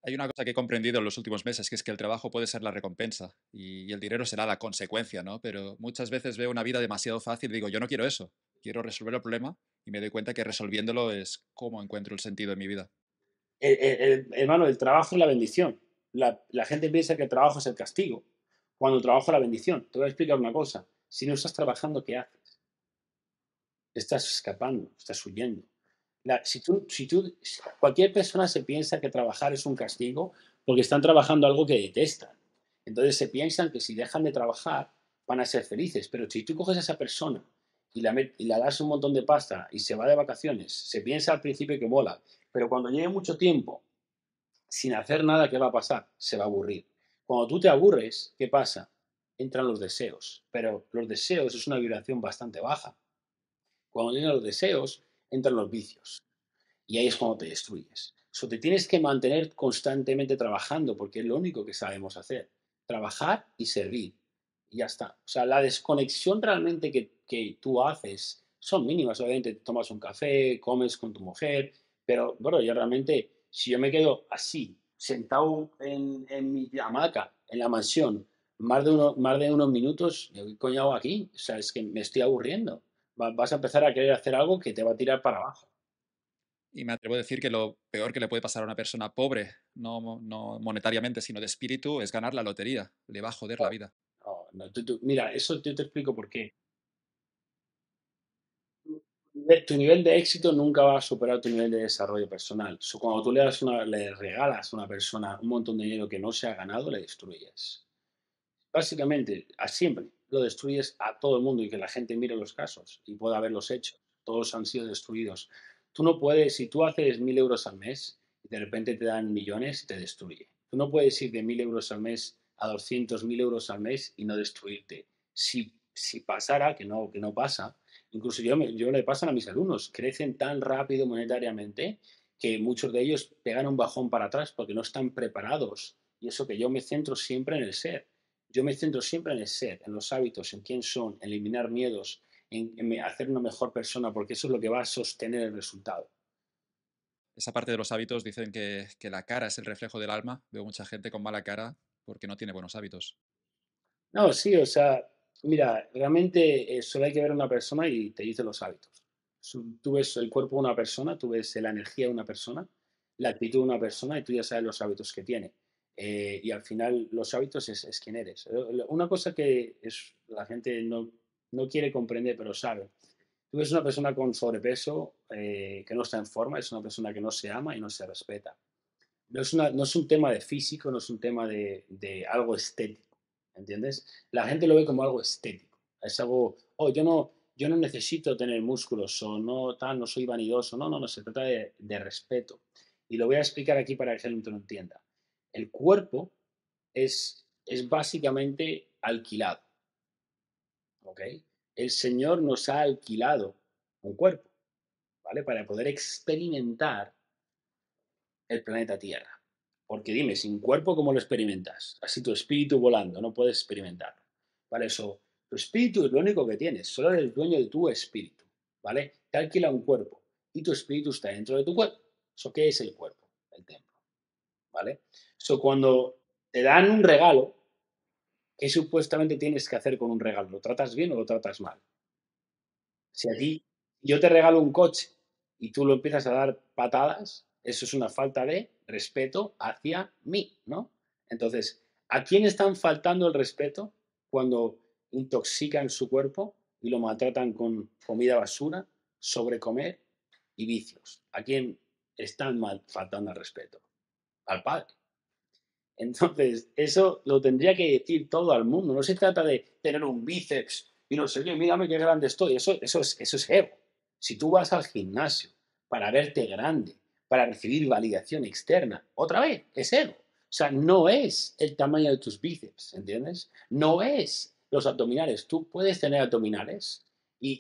Hay una cosa que he comprendido en los últimos meses, que es que el trabajo puede ser la recompensa y, el dinero será la consecuencia, ¿no? Pero muchas veces veo una vida demasiado fácil y digo, yo no quiero eso, quiero resolver el problema y me doy cuenta que resolviéndolo es cómo encuentro el sentido en mi vida. Eh, eh, eh, hermano, el trabajo es la bendición. La, la, gente piensa que el trabajo es el castigo, cuando el trabajo es la bendición. Te voy a explicar una cosa. Si no estás trabajando, ¿qué haces? Estás escapando, estás huyendo, cualquier persona se piensa que trabajar es un castigo porque están trabajando algo que detestan. Entonces se piensan que si dejan de trabajar van a ser felices. Pero si tú coges a esa persona y la, y das un montón de pasta y se va de vacaciones, se piensa al principio que mola. Pero cuando lleve mucho tiempo sin hacer nada, ¿qué va a pasar? Se va a aburrir. Cuando tú te aburres, ¿qué pasa? Entran los deseos. Pero los deseos es una vibración bastante baja. Cuando tienes los deseos, entran los vicios. Y ahí es cuando te destruyes. So, te tienes que mantener constantemente trabajando, porque es lo único que sabemos hacer. Trabajar y servir. Y ya está. O sea, la desconexión realmente que, que tú haces son mínimas. Obviamente tomas un café, comes con tu mujer, pero bueno, yo realmente, si yo me quedo así, sentado en, mi hamaca, en la mansión, más de, uno, más de unos minutos, me coño coñado aquí? O sea, es que me estoy aburriendo vas a empezar a querer hacer algo que te va a tirar para abajo. Y me atrevo a decir que lo peor que le puede pasar a una persona pobre, no, no monetariamente, sino de espíritu, es ganar la lotería. Le va a joder la vida. mira, eso yo te explico por qué. Tu nivel de éxito nunca va a superar tu nivel de desarrollo personal. Cuando tú le, das una, le regalas a una persona un montón de dinero que no se ha ganado, le destruyes. Básicamente, a siempre lo destruyes a todo el mundo y que la gente mire los casos y pueda ver los hechos. Todos han sido destruidos. Tú no puedes, si tú haces mil euros al mes y de repente te dan millones, te destruye. Tú no puedes ir de mil euros al mes a doscientos mil euros al mes y no destruirte. Si, si pasara, que no, que no pasa, incluso yo, yo le pasan a mis alumnos, crecen tan rápido monetariamente que muchos de ellos pegan un bajón para atrás porque no están preparados. Y eso que yo me centro siempre en el ser. Yo me centro siempre en el ser, en los hábitos, en quién son, en eliminar miedos, en, hacerme hacer una mejor persona, porque eso es lo que va a sostener el resultado esa parte de los hábitos dicen que, la cara es el reflejo del alma. Veo mucha gente con mala cara porque no tiene buenos hábitos. No, sí, o sea, mira, realmente eh, solo hay que ver a una persona y te dice los hábitos. Tú ves el cuerpo de una persona, tú ves la energía de una persona, la actitud de una persona y tú ya sabes los hábitos que tiene. Eh, y al final los hábitos es, quién eres. Eh, una cosa que es, la gente no, no quiere comprender, pero sabe. Tú eres una persona con sobrepeso eh, que no está en forma, es una persona que no se ama y no se respeta. No es, una, no es un tema de físico, no es un tema de, de algo estético, ¿entiendes? La gente lo ve como algo estético. Es algo, oh, yo no, yo no necesito tener músculos o no tal, no soy vanidoso. No, no, no, se trata de, de respeto. Y lo voy a explicar aquí para que el lo entienda el cuerpo es, es básicamente alquilado. ¿Ok? El Señor nos ha alquilado un cuerpo, ¿vale? Para poder experimentar el planeta Tierra. Porque dime, sin cuerpo, ¿cómo lo experimentas? Así tu espíritu volando, no puedes experimentarlo. ¿Vale? Eso, tu espíritu es lo único que tienes, solo eres el dueño de tu espíritu, ¿vale? Te alquila un cuerpo y tu espíritu está dentro de tu cuerpo. ¿Eso qué es el cuerpo? El templo, ¿vale? So, cuando te dan un regalo, ¿qué supuestamente tienes que hacer con un regalo? ¿Lo tratas bien o lo tratas mal? Si a ti yo te regalo un coche y tú lo empiezas a dar patadas, eso es una falta de respeto hacia mí, ¿no? Entonces, ¿a quién están faltando el respeto cuando intoxican su cuerpo y lo maltratan con comida basura, sobrecomer y vicios? ¿A quién están faltando el respeto? Al padre. Entonces, eso lo tendría que decir todo al mundo. No se trata de tener un bíceps y no sé mírame qué grande estoy. Eso, eso, es, eso es ego. Si tú vas al gimnasio para verte grande, para recibir validación externa, otra vez, es ego. O sea, no es el tamaño de tus bíceps, ¿entiendes? No es los abdominales. Tú puedes tener abdominales y,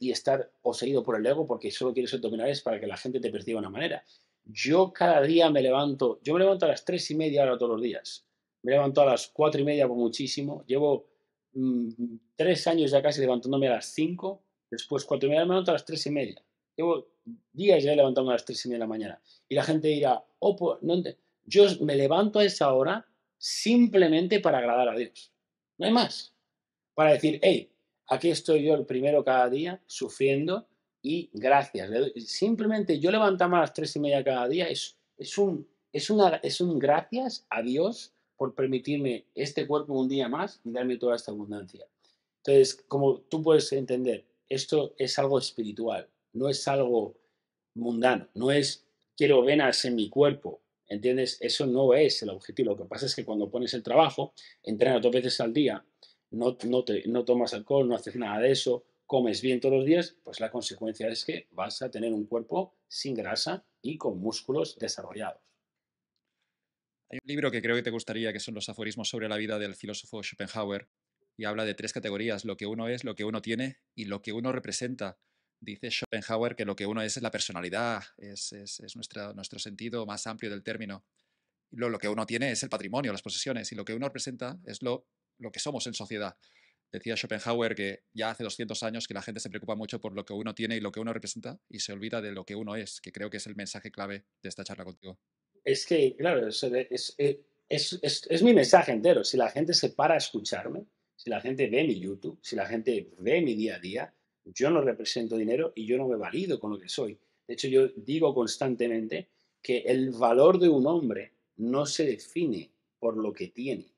y estar poseído por el ego porque solo quieres abdominales para que la gente te perciba de una manera. Yo cada día me levanto, yo me levanto a las tres y media ahora todos los días. Me levanto a las cuatro y media por muchísimo. Llevo mm, tres años ya casi levantándome a las cinco. Después cuatro y media me levanto a las tres y media. Llevo días ya levantándome a las tres y media de la mañana. Y la gente dirá, oh, pues, no yo me levanto a esa hora simplemente para agradar a Dios. No hay más. Para decir, hey, aquí estoy yo el primero cada día, sufriendo, y gracias. Simplemente yo levantarme a las tres y media cada día es, es, un, es, una, es un gracias a Dios por permitirme este cuerpo un día más y darme toda esta abundancia. Entonces, como tú puedes entender, esto es algo espiritual, no es algo mundano, no es quiero venas en mi cuerpo, ¿entiendes? Eso no es el objetivo. Lo que pasa es que cuando pones el trabajo, entrenas dos veces al día, no, te, no tomas alcohol, no haces nada de eso, comes bien todos los días, pues la consecuencia es que vas a tener un cuerpo sin grasa y con músculos desarrollados. Hay un libro que creo que te gustaría, que son los aforismos sobre la vida del filósofo Schopenhauer, y habla de tres categorías, lo que uno es, lo que uno tiene y lo que uno representa. Dice Schopenhauer que lo que uno es es la personalidad, es, nuestro sentido más amplio del término. Lo, lo, que uno tiene es el patrimonio, las posesiones, y lo que uno representa es lo que somos en sociedad. Decía Schopenhauer que ya hace 200 años que la gente se preocupa mucho por lo que uno tiene y lo que uno representa y se olvida de lo que uno es, que creo que es el mensaje clave de esta charla contigo. Es que, claro, eh, es, mi mensaje entero. Si la gente se para a escucharme, si la gente ve mi YouTube, si la gente ve mi día a día, yo no represento dinero y yo no me valido con lo que soy. De hecho, yo digo constantemente que el valor de un hombre no se define por lo que tiene.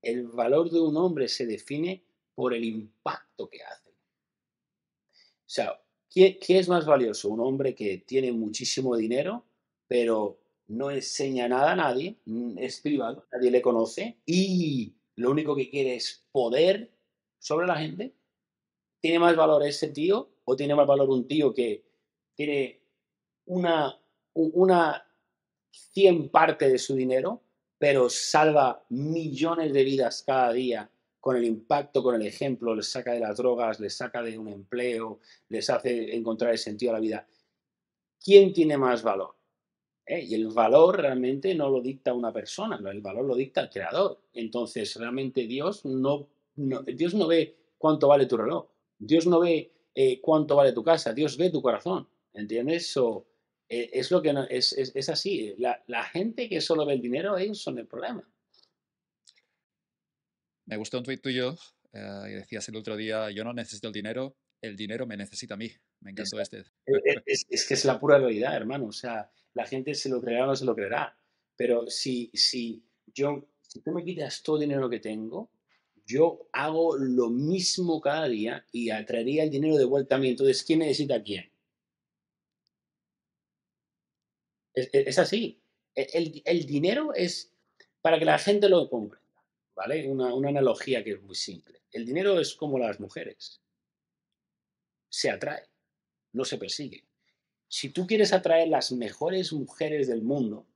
El valor de un hombre se define por el impacto que hace. O sea, ¿qué, es más valioso? Un hombre que tiene muchísimo dinero, pero no enseña nada a nadie, mm, es privado, nadie le conoce y lo único que quiere es poder sobre la gente. ¿Tiene más valor ese tío o tiene más valor un tío que tiene una, una 100 parte de su dinero, pero salva millones de vidas cada día con el impacto, con el ejemplo, les saca de las drogas, les saca de un empleo, les hace encontrar el sentido a la vida. ¿Quién tiene más valor? ¿Eh? Y el valor realmente no lo dicta una persona, el valor lo dicta el creador. Entonces, realmente Dios no, Dios no ve cuánto vale tu reloj, Dios no ve eh, cuánto vale tu casa, Dios ve tu corazón. ¿Entiendes? Eh, es lo que es, así. La, la gente que solo ve el dinero, ellos son el problema. Me gustó un tuit tuyo eh, y decías el otro día, yo no necesito el dinero, el dinero me necesita a mí. Me encantó este. E, e, es, que es la pura realidad, hermano. O sea, la gente se lo creerá o no se lo creerá. Pero si, si, yo, si tú me quitas todo el dinero que tengo, yo hago lo mismo cada día y atraería el dinero de vuelta a mí. Entonces, ¿quién necesita a quién? Es, e, es así. El, el, dinero es para que la gente lo compre. Una, analogía que es muy simple. El dinero es como las mujeres. Se atrae, no se persigue. Si tú quieres atraer las mejores mujeres del mundo,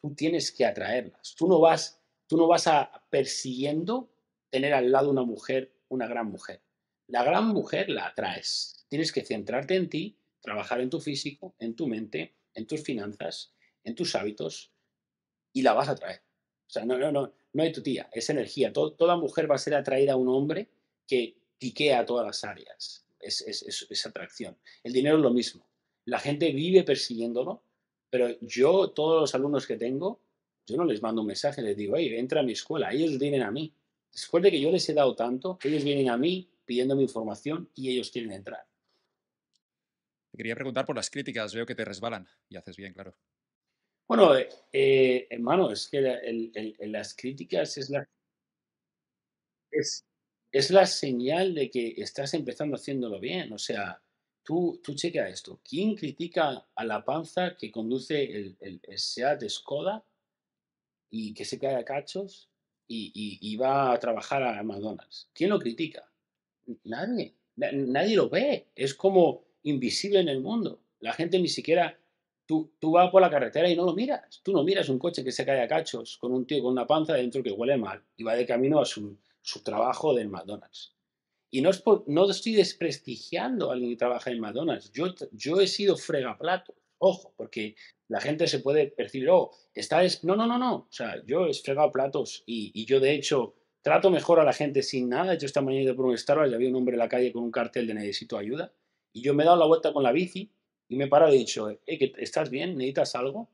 tú tienes que atraerlas. Tú no vas, tú no vas a persiguiendo tener al lado una mujer, una gran mujer. La gran mujer la atraes. Tienes que centrarte en ti, trabajar en tu físico, en tu mente, en tus finanzas, en tus hábitos y la vas a atraer. O sea, no, no, no no hay tu tía, es energía. toda mujer va a ser atraída a un hombre que tiquea todas las áreas. Es, atracción. El dinero es lo mismo. La gente vive persiguiéndolo, pero yo, todos los alumnos que tengo, yo no les mando un mensaje, les digo, hey, entra a mi escuela, ellos vienen a mí. Después de que yo les he dado tanto, ellos vienen a mí pidiéndome información y ellos quieren entrar. quería preguntar por las críticas, veo que te resbalan y haces bien, claro. Bueno, eh, eh, hermano, es que las críticas es la, es, la señal de que estás empezando haciéndolo bien. O sea, tú, tú checa esto. ¿Quién critica a la panza que conduce el, sea de SEAT Skoda y que se cae a cachos y, y, y va a trabajar a McDonald's? ¿Quién lo critica? Nadie. Nadie lo ve. Es como invisible en el mundo. La gente ni siquiera Tú, tú, vas por la carretera y no lo miras. Tú no miras un coche que se cae a cachos con un tío con una panza dentro que huele mal y va de camino a su, su trabajo del McDonald's. Y no, es no estoy desprestigiando a alguien que trabaja en McDonald's. Yo, yo he sido fregaplato. Ojo, porque la gente se puede percibir, oh, está es... No, no, no, no. O sea, yo he fregado platos y, y yo, de hecho, trato mejor a la gente sin nada. Yo esta mañana he ido por un Starbucks y había un hombre en la calle con un cartel de necesito ayuda. Y yo me he dado la vuelta con la bici y me paro y he dicho, ¿estás bien? ¿Necesitas algo?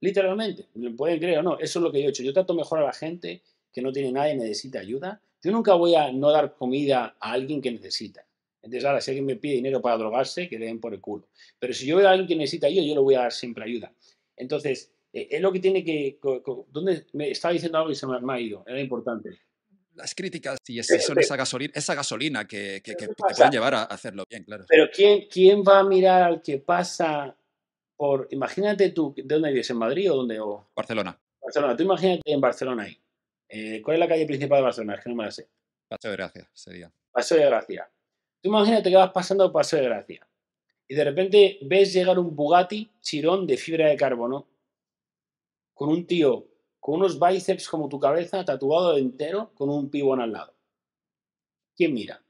Literalmente, pueden creer o no, eso es lo que yo he hecho. Yo trato mejor a la gente que no tiene nada y necesita ayuda. Yo nunca voy a no dar comida a alguien que necesita. Entonces, ahora, si alguien me pide dinero para drogarse, que le den por el culo. Pero si yo veo a alguien que necesita ayuda, yo le voy a dar siempre ayuda. Entonces, eh, es lo que tiene que... ¿Dónde me estaba diciendo algo y se me ha ido? Era importante las críticas y son esa gasolina, esa gasolina que, que, que, pueden llevar a hacerlo bien, claro. Pero ¿quién, ¿quién va a mirar al que pasa por, imagínate tú, ¿de dónde vives? ¿En Madrid o dónde? O... Barcelona. Barcelona, tú imagínate en Barcelona ahí. Eh, ¿Cuál es la calle principal de Barcelona? Es que no me la sé. Paseo de Gracia sería. Paseo de Gracia. Tú imagínate que vas pasando por Paseo de Gracia y de repente ves llegar un Bugatti Chirón de fibra de carbono con un tío con unos bíceps como tu cabeza, tatuado entero, con un pibón al lado. ¿Quién mira?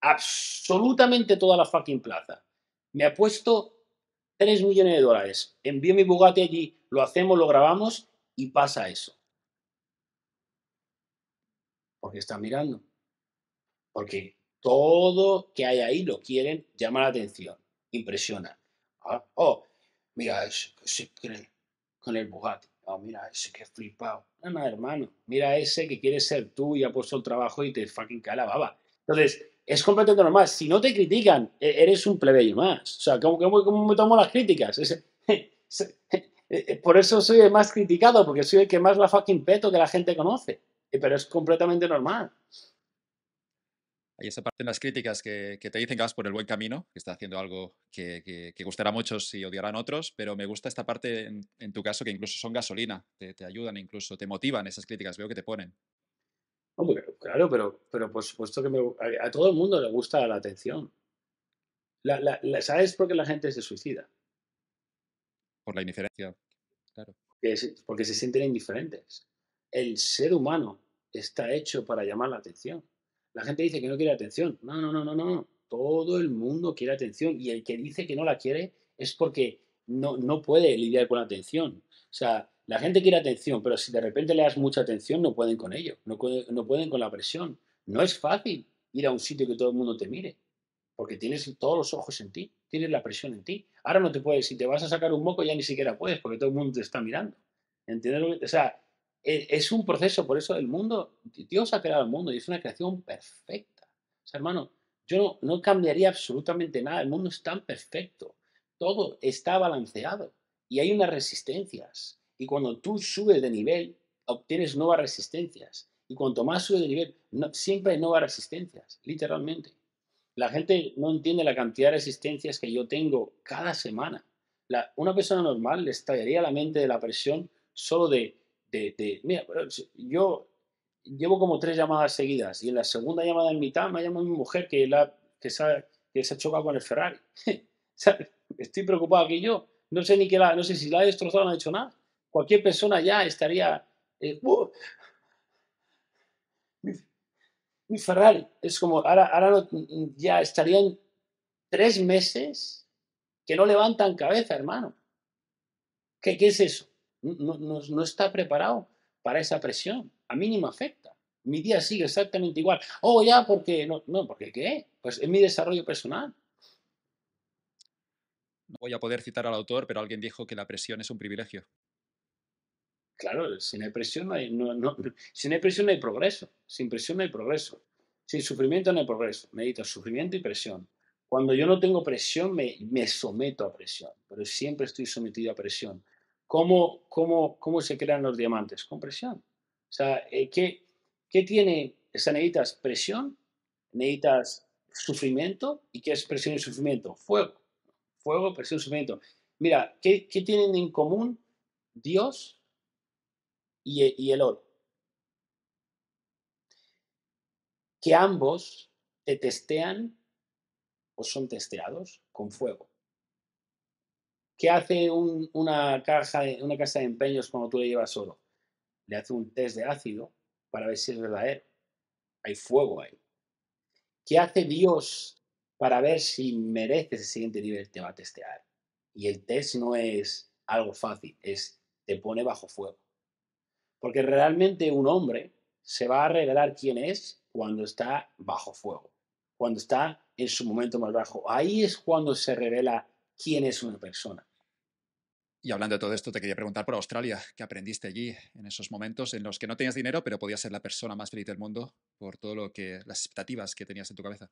Absolutamente toda la fucking plaza. Me ha puesto 3 millones de dólares. Envío mi Bugatti allí, lo hacemos, lo grabamos y pasa eso. Porque está mirando. Porque todo que hay ahí lo quieren, llama la atención, impresiona. Ah, oh, mira, se creen con el Bugatti Ah, mira ese que flipado. Ah, hermano. Mira ese que quiere ser tú y ha puesto el trabajo y te fucking cae baba. Entonces, es completamente normal. Si no te critican, e-, eres un plebeyo más. O sea, ¿cómo, me tomo las críticas? por eso soy el más criticado, porque soy el que más la fucking peto que la gente conoce. Pero es completamente normal. Hay esa parte en las críticas que, te dicen que vas por el buen camino, que estás haciendo algo que, gustará a muchos y odiarán a otros, pero me gusta esta parte en, tu caso que incluso son gasolina, te, te, ayudan incluso, te motivan esas críticas, veo que te ponen. claro, pero, por supuesto que a, todo el mundo le gusta la atención. ¿Sabes por qué la gente se suicida? Por la indiferencia, claro. porque se sienten indiferentes. El ser humano está hecho para llamar la atención la gente dice que no quiere atención. No, no, no, no, no. Todo el mundo quiere atención y el que dice que no la quiere es porque no, no puede lidiar con la atención. O sea, la gente quiere atención, pero si de repente le das mucha atención, no pueden con ello, no, pueden con la presión. No es fácil ir a un sitio que todo el mundo te mire, porque tienes todos los ojos en ti, tienes la presión en ti. Ahora no te puedes, si te vas a sacar un moco ya ni siquiera puedes, porque todo el mundo te está mirando. ¿Entiendes? O sea, e-, es un proceso, por eso el mundo, Dios ha creado el mundo y es una creación perfecta. O sea, hermano, yo no, cambiaría absolutamente nada, el mundo es tan perfecto, todo está balanceado y hay unas resistencias. Y cuando tú subes de nivel, obtienes nuevas resistencias. Y cuanto más subes de nivel, siempre hay nuevas resistencias, literalmente. La gente no entiende la cantidad de resistencias que yo tengo cada semana. La, una persona normal le estallaría la mente de la presión solo de mira, yo llevo como tres llamadas seguidas y en la segunda llamada en mitad me ha llamado mi mujer que, la, que, se, ha, que se ha chocado con el Ferrari. Estoy preocupado que yo. No sé ni que la, no sé si la ha destrozado no ha hecho nada. Cualquier persona ya estaría... Eh, mi, Ferrari. Es como, ahora, ahora ya estarían tres meses que no levantan cabeza, hermano. ¿Qué, qué es eso? no, está preparado para esa presión. A mí ni me afecta. Mi día sigue exactamente igual. Oh, ya, porque no, no, porque qué? Pues es mi desarrollo personal. No voy a poder citar al autor, pero alguien dijo que la presión es un privilegio. Claro, sin presión no hay, sin presión hay progreso. Sin presión no hay progreso. Sin sufrimiento no hay progreso. Medito, sufrimiento y presión. Cuando yo no tengo presión, me, me someto a presión, pero siempre estoy sometido a presión. ¿Cómo, cómo, se crean los diamantes? Con presión. O sea, eh, ¿qué, qué tiene? esa necesitas presión, necesitas sufrimiento. ¿Y qué es presión y sufrimiento? Fuego. Fuego, presión, y sufrimiento. Mira, ¿qué, tienen en común Dios y, y el oro? Que ambos te testean o son testeados con fuego. ¿Qué hace una, caja, una casa de empeños cuando tú le llevas oro? Le hace un test de ácido para ver si es verdadero. Hay fuego ahí. ¿Qué hace Dios para ver si mereces el siguiente nivel? Te va a testear. Y el test no es algo fácil, es te pone bajo fuego. Porque realmente un hombre se va a revelar quién es cuando está bajo fuego, cuando está en su momento más bajo. Ahí es cuando se revela quién es una persona. Y hablando de todo esto, te quería preguntar por Australia, ¿qué aprendiste allí en esos momentos en los que no tenías dinero, pero podías ser la persona más feliz del mundo por todo lo que las expectativas que tenías en tu cabeza?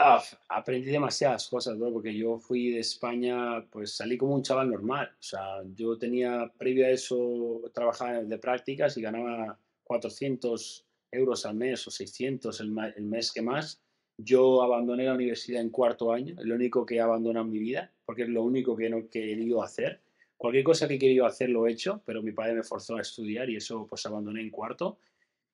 Ah, aprendí demasiadas cosas, porque yo fui de España, pues salí como un chaval normal. O sea, yo tenía, previo a eso, trabajar de prácticas y ganaba 400 euros al mes o 600 el mes que más. Yo abandoné la universidad en cuarto año, lo único que he abandonado en mi vida, porque es lo único que no he querido hacer. Cualquier cosa que he querido hacer lo he hecho, pero mi padre me forzó a estudiar y eso pues abandoné en cuarto.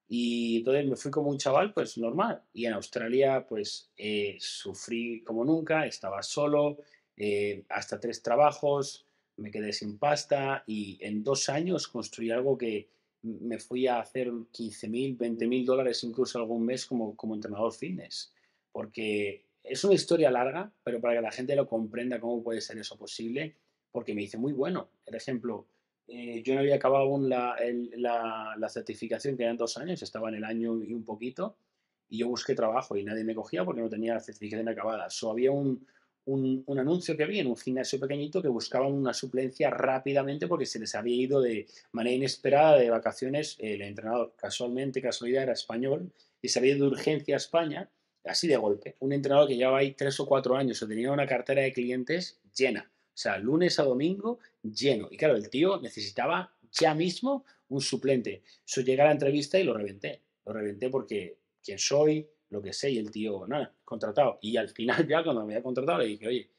Y entonces me fui como un chaval, pues normal. Y en Australia, pues eh, sufrí como nunca, estaba solo, eh, hasta tres trabajos, me quedé sin pasta y en dos años construí algo que me fui a hacer 15 mil, 20 mil dólares incluso algún mes como, como entrenador fitness porque es una historia larga, pero para que la gente lo comprenda cómo puede ser eso posible, porque me dice, muy bueno, por ejemplo, eh, yo no había acabado aún la, la, la, certificación, que eran dos años, estaba en el año y un poquito, y yo busqué trabajo y nadie me cogía porque no tenía la certificación acabada. Solo había un, un, anuncio que había en un gimnasio pequeñito que buscaban una suplencia rápidamente porque se les había ido de manera inesperada de vacaciones el entrenador. Casualmente, casualidad, era español y se había ido de urgencia a España así de golpe. Un entrenador que llevaba ahí tres o cuatro años o tenía una cartera de clientes llena. O sea, lunes a domingo lleno. Y claro, el tío necesitaba ya mismo un suplente. Eso llegué a la entrevista y lo reventé. Lo reventé porque quién soy, lo que sé, y el tío, nada, contratado. Y al final ya cuando me había contratado le dije, oye,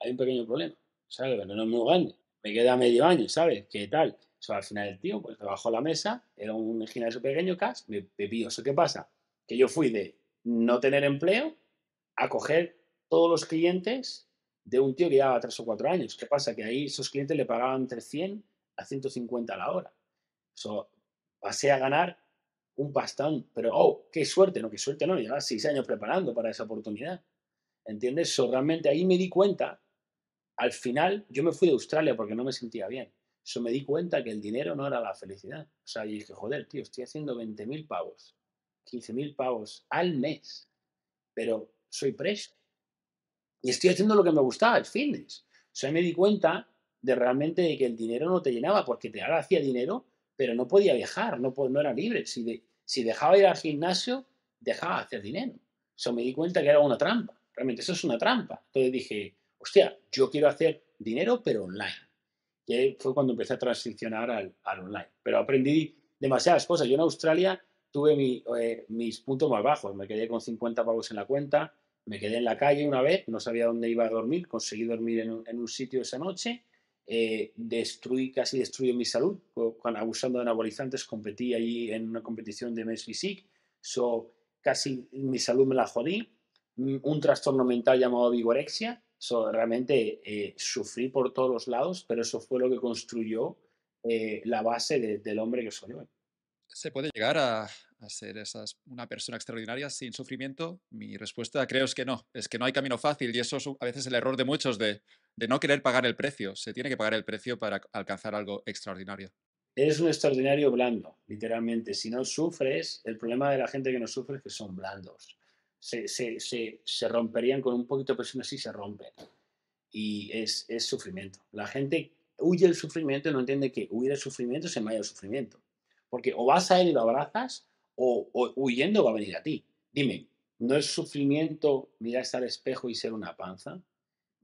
hay un pequeño problema, ¿sabes? Pero no es muy grande. Me queda medio año, ¿sabes? ¿Qué tal? O sea, al final el tío, pues, bajó la mesa, era un gimnasio pequeño, cash, me ¿eso ¿Qué pasa? Que yo fui de no tener empleo a coger todos los clientes de un tío que llevaba tres o cuatro años. ¿Qué pasa? Que ahí esos clientes le pagaban entre 100 a 150 a la hora. Eso pasé a ganar un pastón, pero oh, qué suerte, no, qué suerte no, llevaba seis años preparando para esa oportunidad. ¿Entiendes? So, realmente ahí me di cuenta, al final yo me fui de Australia porque no me sentía bien. Yo me di cuenta que el dinero no era la felicidad. O sea, y dije, joder, tío, estoy haciendo 20.000 pavos 15 mil pavos al mes, pero soy preso. Y estoy haciendo lo que me gustaba, el fitness. O sea, me di cuenta de realmente de que el dinero no te llenaba, porque te hacía dinero, pero no podía viajar, no, no era libre. Si, dejaba ir al gimnasio, dejaba hacer dinero. O sea, me di cuenta que era una trampa. Realmente eso es una trampa. Entonces dije, hostia, yo quiero hacer dinero, pero online. Y fue cuando empecé a transicionar al online. Pero aprendí demasiadas cosas. Yo en Australia tuve eh, mis puntos más bajos. Me quedé con 50 pavos en la cuenta, me quedé en la calle una vez, no sabía dónde iba a dormir, conseguí dormir en un, sitio esa noche, eh, destruí, casi destruí mi salud, con, abusando de anabolizantes, competí allí en una competición de mes physique, so, casi mi salud me la jodí, mm, un trastorno mental llamado vigorexia, so, realmente eh, sufrí por todos los lados, pero eso fue lo que construyó la base del hombre que soy hoy. ¿Se puede llegar a, a ser esas, una persona extraordinaria sin sufrimiento? Mi respuesta creo es que no, es que no hay camino fácil y eso es a veces el error de muchos de, no querer pagar el precio. Se tiene que pagar el precio para alcanzar algo extraordinario. es un extraordinario blando, literalmente. Si no sufres, el problema de la gente que no sufre es que son blandos. Se, romperían con un poquito de presión así, se rompen. Y es, sufrimiento. La gente huye del sufrimiento y no entiende que huir del sufrimiento se vaya el sufrimiento. Porque o vas a él y lo abrazas, o, huyendo va a venir a ti. Dime, ¿no es sufrimiento mirar al espejo y ser una panza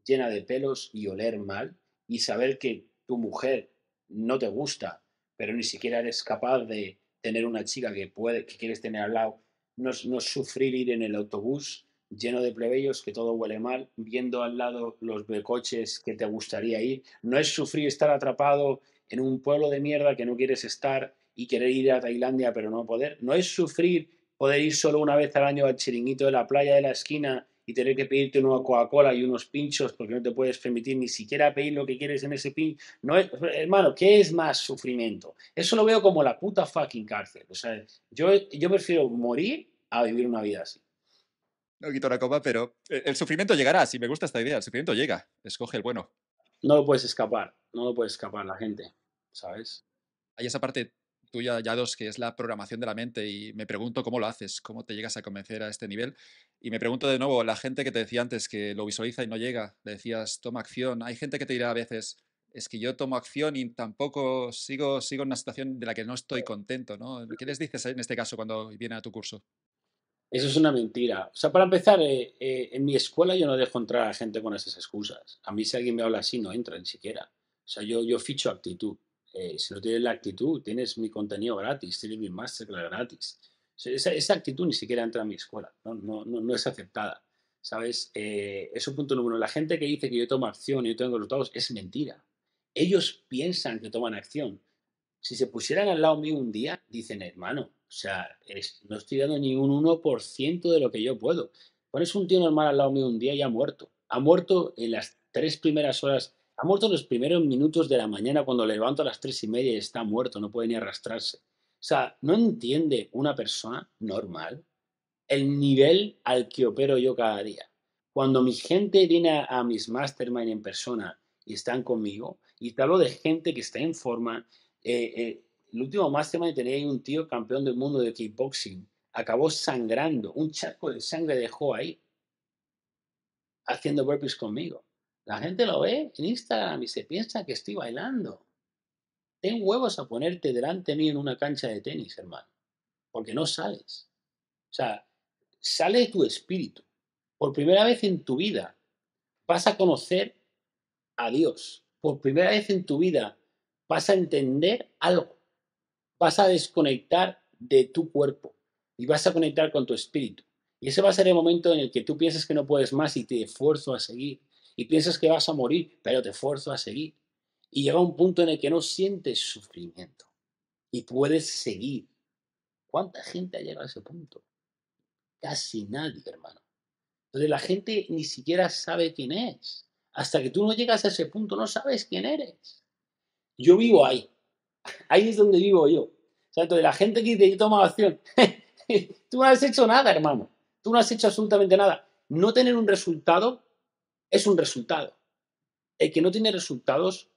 llena de pelos y oler mal y saber que tu mujer no te gusta, pero ni siquiera eres capaz de tener una chica que, quieres tener al lado? ¿No sufrir ir en el autobús lleno de plebeyos, que todo huele mal, viendo al lado los coches que te gustaría ir. No es sufrir estar atrapado en un pueblo de mierda que no quieres estar, y querer ir a Tailandia pero no poder. No es sufrir poder ir solo una vez al año al chiringuito de la playa de la esquina y tener que pedirte una Coca-Cola y unos pinchos porque no te puedes permitir ni siquiera pedir lo que quieres en ese pin. No es, hermano, ¿qué es más sufrimiento? Eso lo veo como la puta fucking cárcel. O sea, yo, yo prefiero morir a vivir una vida así. No quito la copa, pero eh, el sufrimiento llegará. Si me gusta esta idea, el sufrimiento llega. Escoge el bueno. No lo puedes escapar, no lo puedes escapar la gente, ¿sabes? Hay esa parte tuya, ya dos, que es la programación de la mente, y me pregunto cómo lo haces, cómo te llegas a convencer a este nivel. Y me pregunto de nuevo, la gente que te decía antes que lo visualiza y no llega, le decías, toma acción. Hay gente que te dirá a veces, es que yo tomo acción y tampoco sigo, sigo en una situación de la que no estoy contento, ¿no? ¿Qué les dices en este caso cuando viene a tu curso? Eso es una mentira. O sea, para empezar, eh, eh, en mi escuela yo no dejo entrar a gente con esas excusas. A mí si alguien me habla así, no entra ni siquiera. O sea, yo, yo ficho actitud. Eh, si no tienes la actitud, tienes mi contenido gratis, tienes mi masterclass gratis. esa, actitud ni siquiera entra a mi escuela, no, no, no, es aceptada. ¿Sabes? Eh, es un punto número uno. La gente que dice que yo tomo acción y yo tengo resultados es mentira. Ellos piensan que toman acción. Si se pusieran al lado mío un día, dicen, hermano, o sea, no estoy dando ni un 1% de lo que yo puedo. Pones un tío normal al lado mío un día y ha muerto. Ha muerto en las tres primeras horas ha muerto en los primeros minutos de la mañana cuando le levanto a las tres y media y está muerto, no puede ni arrastrarse. O sea, ¿no entiende una persona normal el nivel al que opero yo cada día? Cuando mi gente viene a, mis mastermind en persona y están conmigo, y te hablo de gente que está en forma, eh, eh, el último mastermind tenía ahí un tío campeón del mundo de kickboxing, acabó sangrando, un charco de sangre dejó ahí, haciendo burpees conmigo. La gente lo ve en Instagram y se piensa que estoy bailando. Ten huevos a ponerte delante mío en una cancha de tenis, hermano, porque no sales. O sea, sale tu espíritu. Por primera vez en tu vida vas a conocer a Dios. Por primera vez en tu vida vas a entender algo. Vas a desconectar de tu cuerpo y vas a conectar con tu espíritu. Y ese va a ser el momento en el que tú piensas que no puedes más y te esfuerzo a seguir y piensas que vas a morir, pero te esfuerzo a seguir. Y llega un punto en el que no sientes sufrimiento y puedes seguir. ¿Cuánta gente ha llegado a ese punto? Casi nadie, hermano. Entonces la gente ni siquiera sabe quién es. Hasta que tú no llegas a ese punto, no sabes quién eres. Yo vivo ahí. Ahí es donde vivo yo. O sea, entonces la gente que te tomo acción, tú no has hecho nada, hermano. Tú no has hecho absolutamente nada. No tener un resultado es un resultado. El que no tiene resultados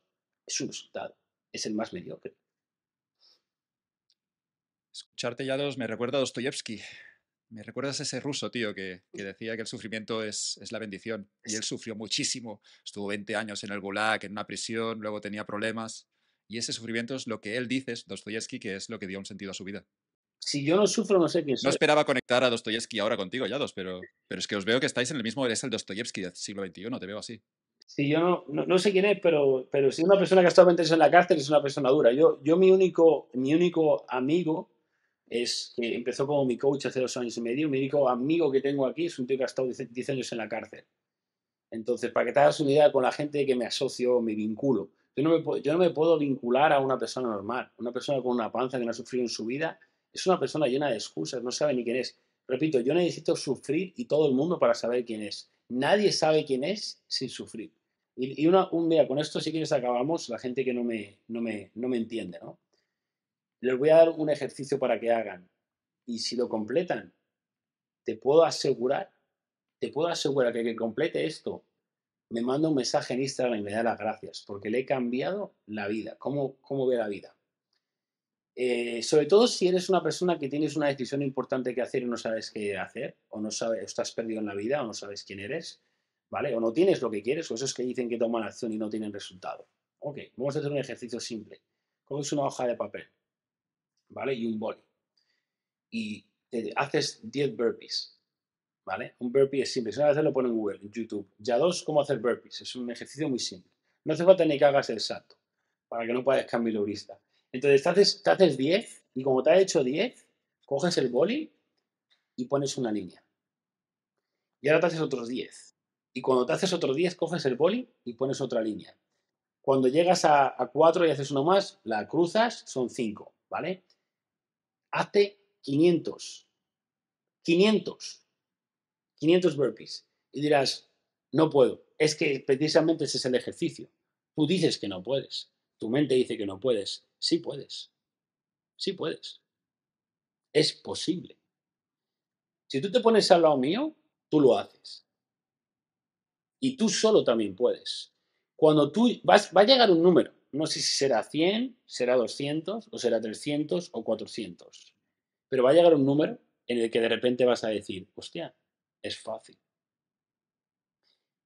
es un resultado, es el más mediocre. Escucharte ya me recuerda a Dostoyevsky. Me recuerdas a ese ruso, tío, que, decía que el sufrimiento es, es, la bendición. Y él sufrió muchísimo. Estuvo 20 años en el gulag, en una prisión, luego tenía problemas. Y ese sufrimiento es lo que él dice, Dostoyevsky, que es lo que dio un sentido a su vida. Si yo no sufro, no sé quién es. No esperaba conectar a Dostoyevsky ahora contigo, Yados, pero, pero es que os veo que estáis en el mismo, eres el Dostoyevsky del siglo XXI, te veo así. Sí, yo no, no, sé quién es, pero, pero si una persona que ha estado 20 años en la cárcel es una persona dura. Yo, yo mi, único, mi único amigo es que empezó como mi coach hace dos años y medio, mi único amigo que tengo aquí es un tío que ha estado 10 años en la cárcel. Entonces, para que te hagas una idea con la gente que me asocio, me vinculo. Yo no me, yo no me puedo vincular a una persona normal, una persona con una panza que no ha sufrido en su vida es una persona llena de excusas, no sabe ni quién es. Repito, yo necesito sufrir y todo el mundo para saber quién es. Nadie sabe quién es sin sufrir. Y, un día, con esto sí que nos acabamos, la gente que no me, no me, no me entiende, ¿no? Les voy a dar un ejercicio para que hagan. Y si lo completan, te puedo asegurar, te puedo asegurar que que complete esto me manda un mensaje en Instagram y me da las gracias, porque le he cambiado la vida, cómo ve la vida. Eh, sobre todo si eres una persona que tienes una decisión importante que hacer y no sabes qué hacer, o no sabes, estás perdido en la vida, o no sabes quién eres, ¿vale? O no tienes lo que quieres, o es que dicen que toman acción y no tienen resultado. Ok, vamos a hacer un ejercicio simple. Coges una hoja de papel, ¿vale? Y un boli. Y te haces 10 burpees, ¿vale? Un burpee es simple. Si no lo pone en Google, en YouTube. Ya dos, cómo hacer burpees. Es un ejercicio muy simple. No hace falta ni que hagas el salto, para que no puedas cambiar entonces te haces, 10 y como te ha hecho 10, coges el boli y pones una línea. Y ahora te haces otros 10. Y cuando te haces otros 10, coges el boli y pones otra línea. Cuando llegas a, a 4 y haces uno más, la cruzas, son 5, ¿vale? Hazte 500. 500. 500 burpees. Y dirás, no puedo. Es que precisamente ese es el ejercicio. Tú dices que no puedes. Tu mente dice que no puedes. Sí puedes. Sí puedes. Es posible. Si tú te pones al lado mío, tú lo haces. Y tú solo también puedes. Cuando tú vas, va a llegar un número. No sé si será 100, será 200, o será 300 o 400. Pero va a llegar un número en el que de repente vas a decir, hostia, es fácil.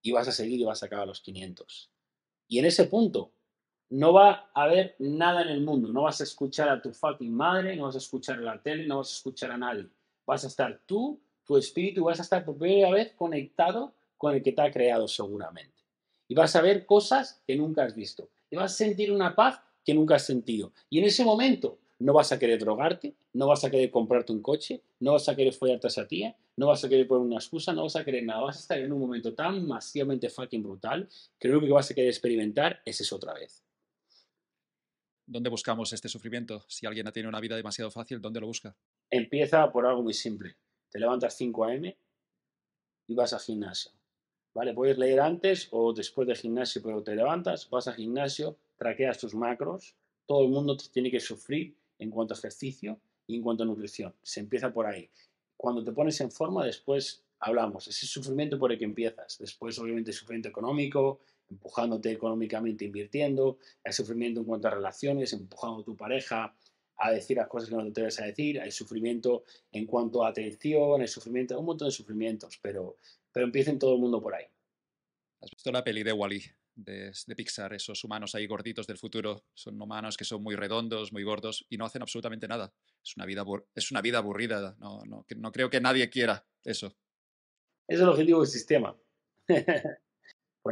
Y vas a seguir y vas a acabar los 500. Y en ese punto no va a haber nada en el mundo. No vas a escuchar a tu fucking madre, no vas a escuchar a la tele, no vas a escuchar a nadie. Vas a estar tú, tu espíritu, vas a estar por primera vez conectado con el que te ha creado seguramente. Y vas a ver cosas que nunca has visto. Y vas a sentir una paz que nunca has sentido. Y en ese momento no vas a querer drogarte, no vas a querer comprarte un coche, no vas a querer follarte a esa tía, no vas a querer poner una excusa, no vas a querer nada. Vas a estar en un momento tan masivamente fucking brutal que lo único que vas a querer experimentar es eso otra vez. ¿Dónde buscamos este sufrimiento? Si alguien ha tenido una vida demasiado fácil, ¿dónde lo busca? Empieza por algo muy simple. Te levantas 5 a.m. y vas al gimnasio. ¿Vale? Puedes leer antes o después del gimnasio, pero te levantas, vas al gimnasio, traqueas tus macros. Todo el mundo tiene que sufrir en cuanto a ejercicio y en cuanto a nutrición. Se empieza por ahí. Cuando te pones en forma, después hablamos. Ese sufrimiento por el que empiezas. Después, obviamente, sufrimiento económico, empujándote económicamente, invirtiendo, hay sufrimiento en cuanto a relaciones, empujando a tu pareja a decir las cosas que no te debes a decir, hay sufrimiento en cuanto a atención, hay sufrimiento, un montón de sufrimientos, pero, pero empiecen todo el mundo por ahí. ¿Has visto la peli de Wally? de, Pixar, esos humanos ahí gorditos del futuro, son humanos que son muy redondos, muy gordos y no hacen absolutamente nada. Es una vida, es una vida aburrida, no, no creo que nadie quiera eso. Es el objetivo del sistema.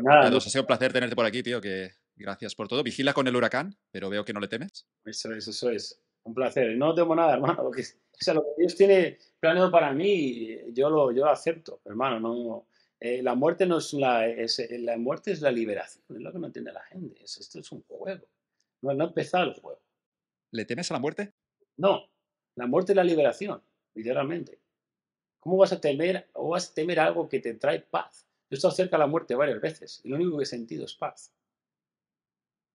Pues nada. ha sido un placer tenerte por aquí, tío, que gracias por todo. Vigila con el huracán, pero veo que no le temes. Eso es, eso es. Un placer. No temo nada, hermano. que, o sea, Dios tiene planeado para mí, yo lo, yo lo acepto, hermano. No, eh, la muerte no es la, muerte es la liberación, es lo que no entiende la gente. esto es un juego. No, no el juego. ¿Le temes a la muerte? No, la muerte es la liberación, literalmente. ¿Cómo vas a temer o vas a temer algo que te trae paz? Yo he estado cerca de la muerte varias veces y lo único que he sentido es paz.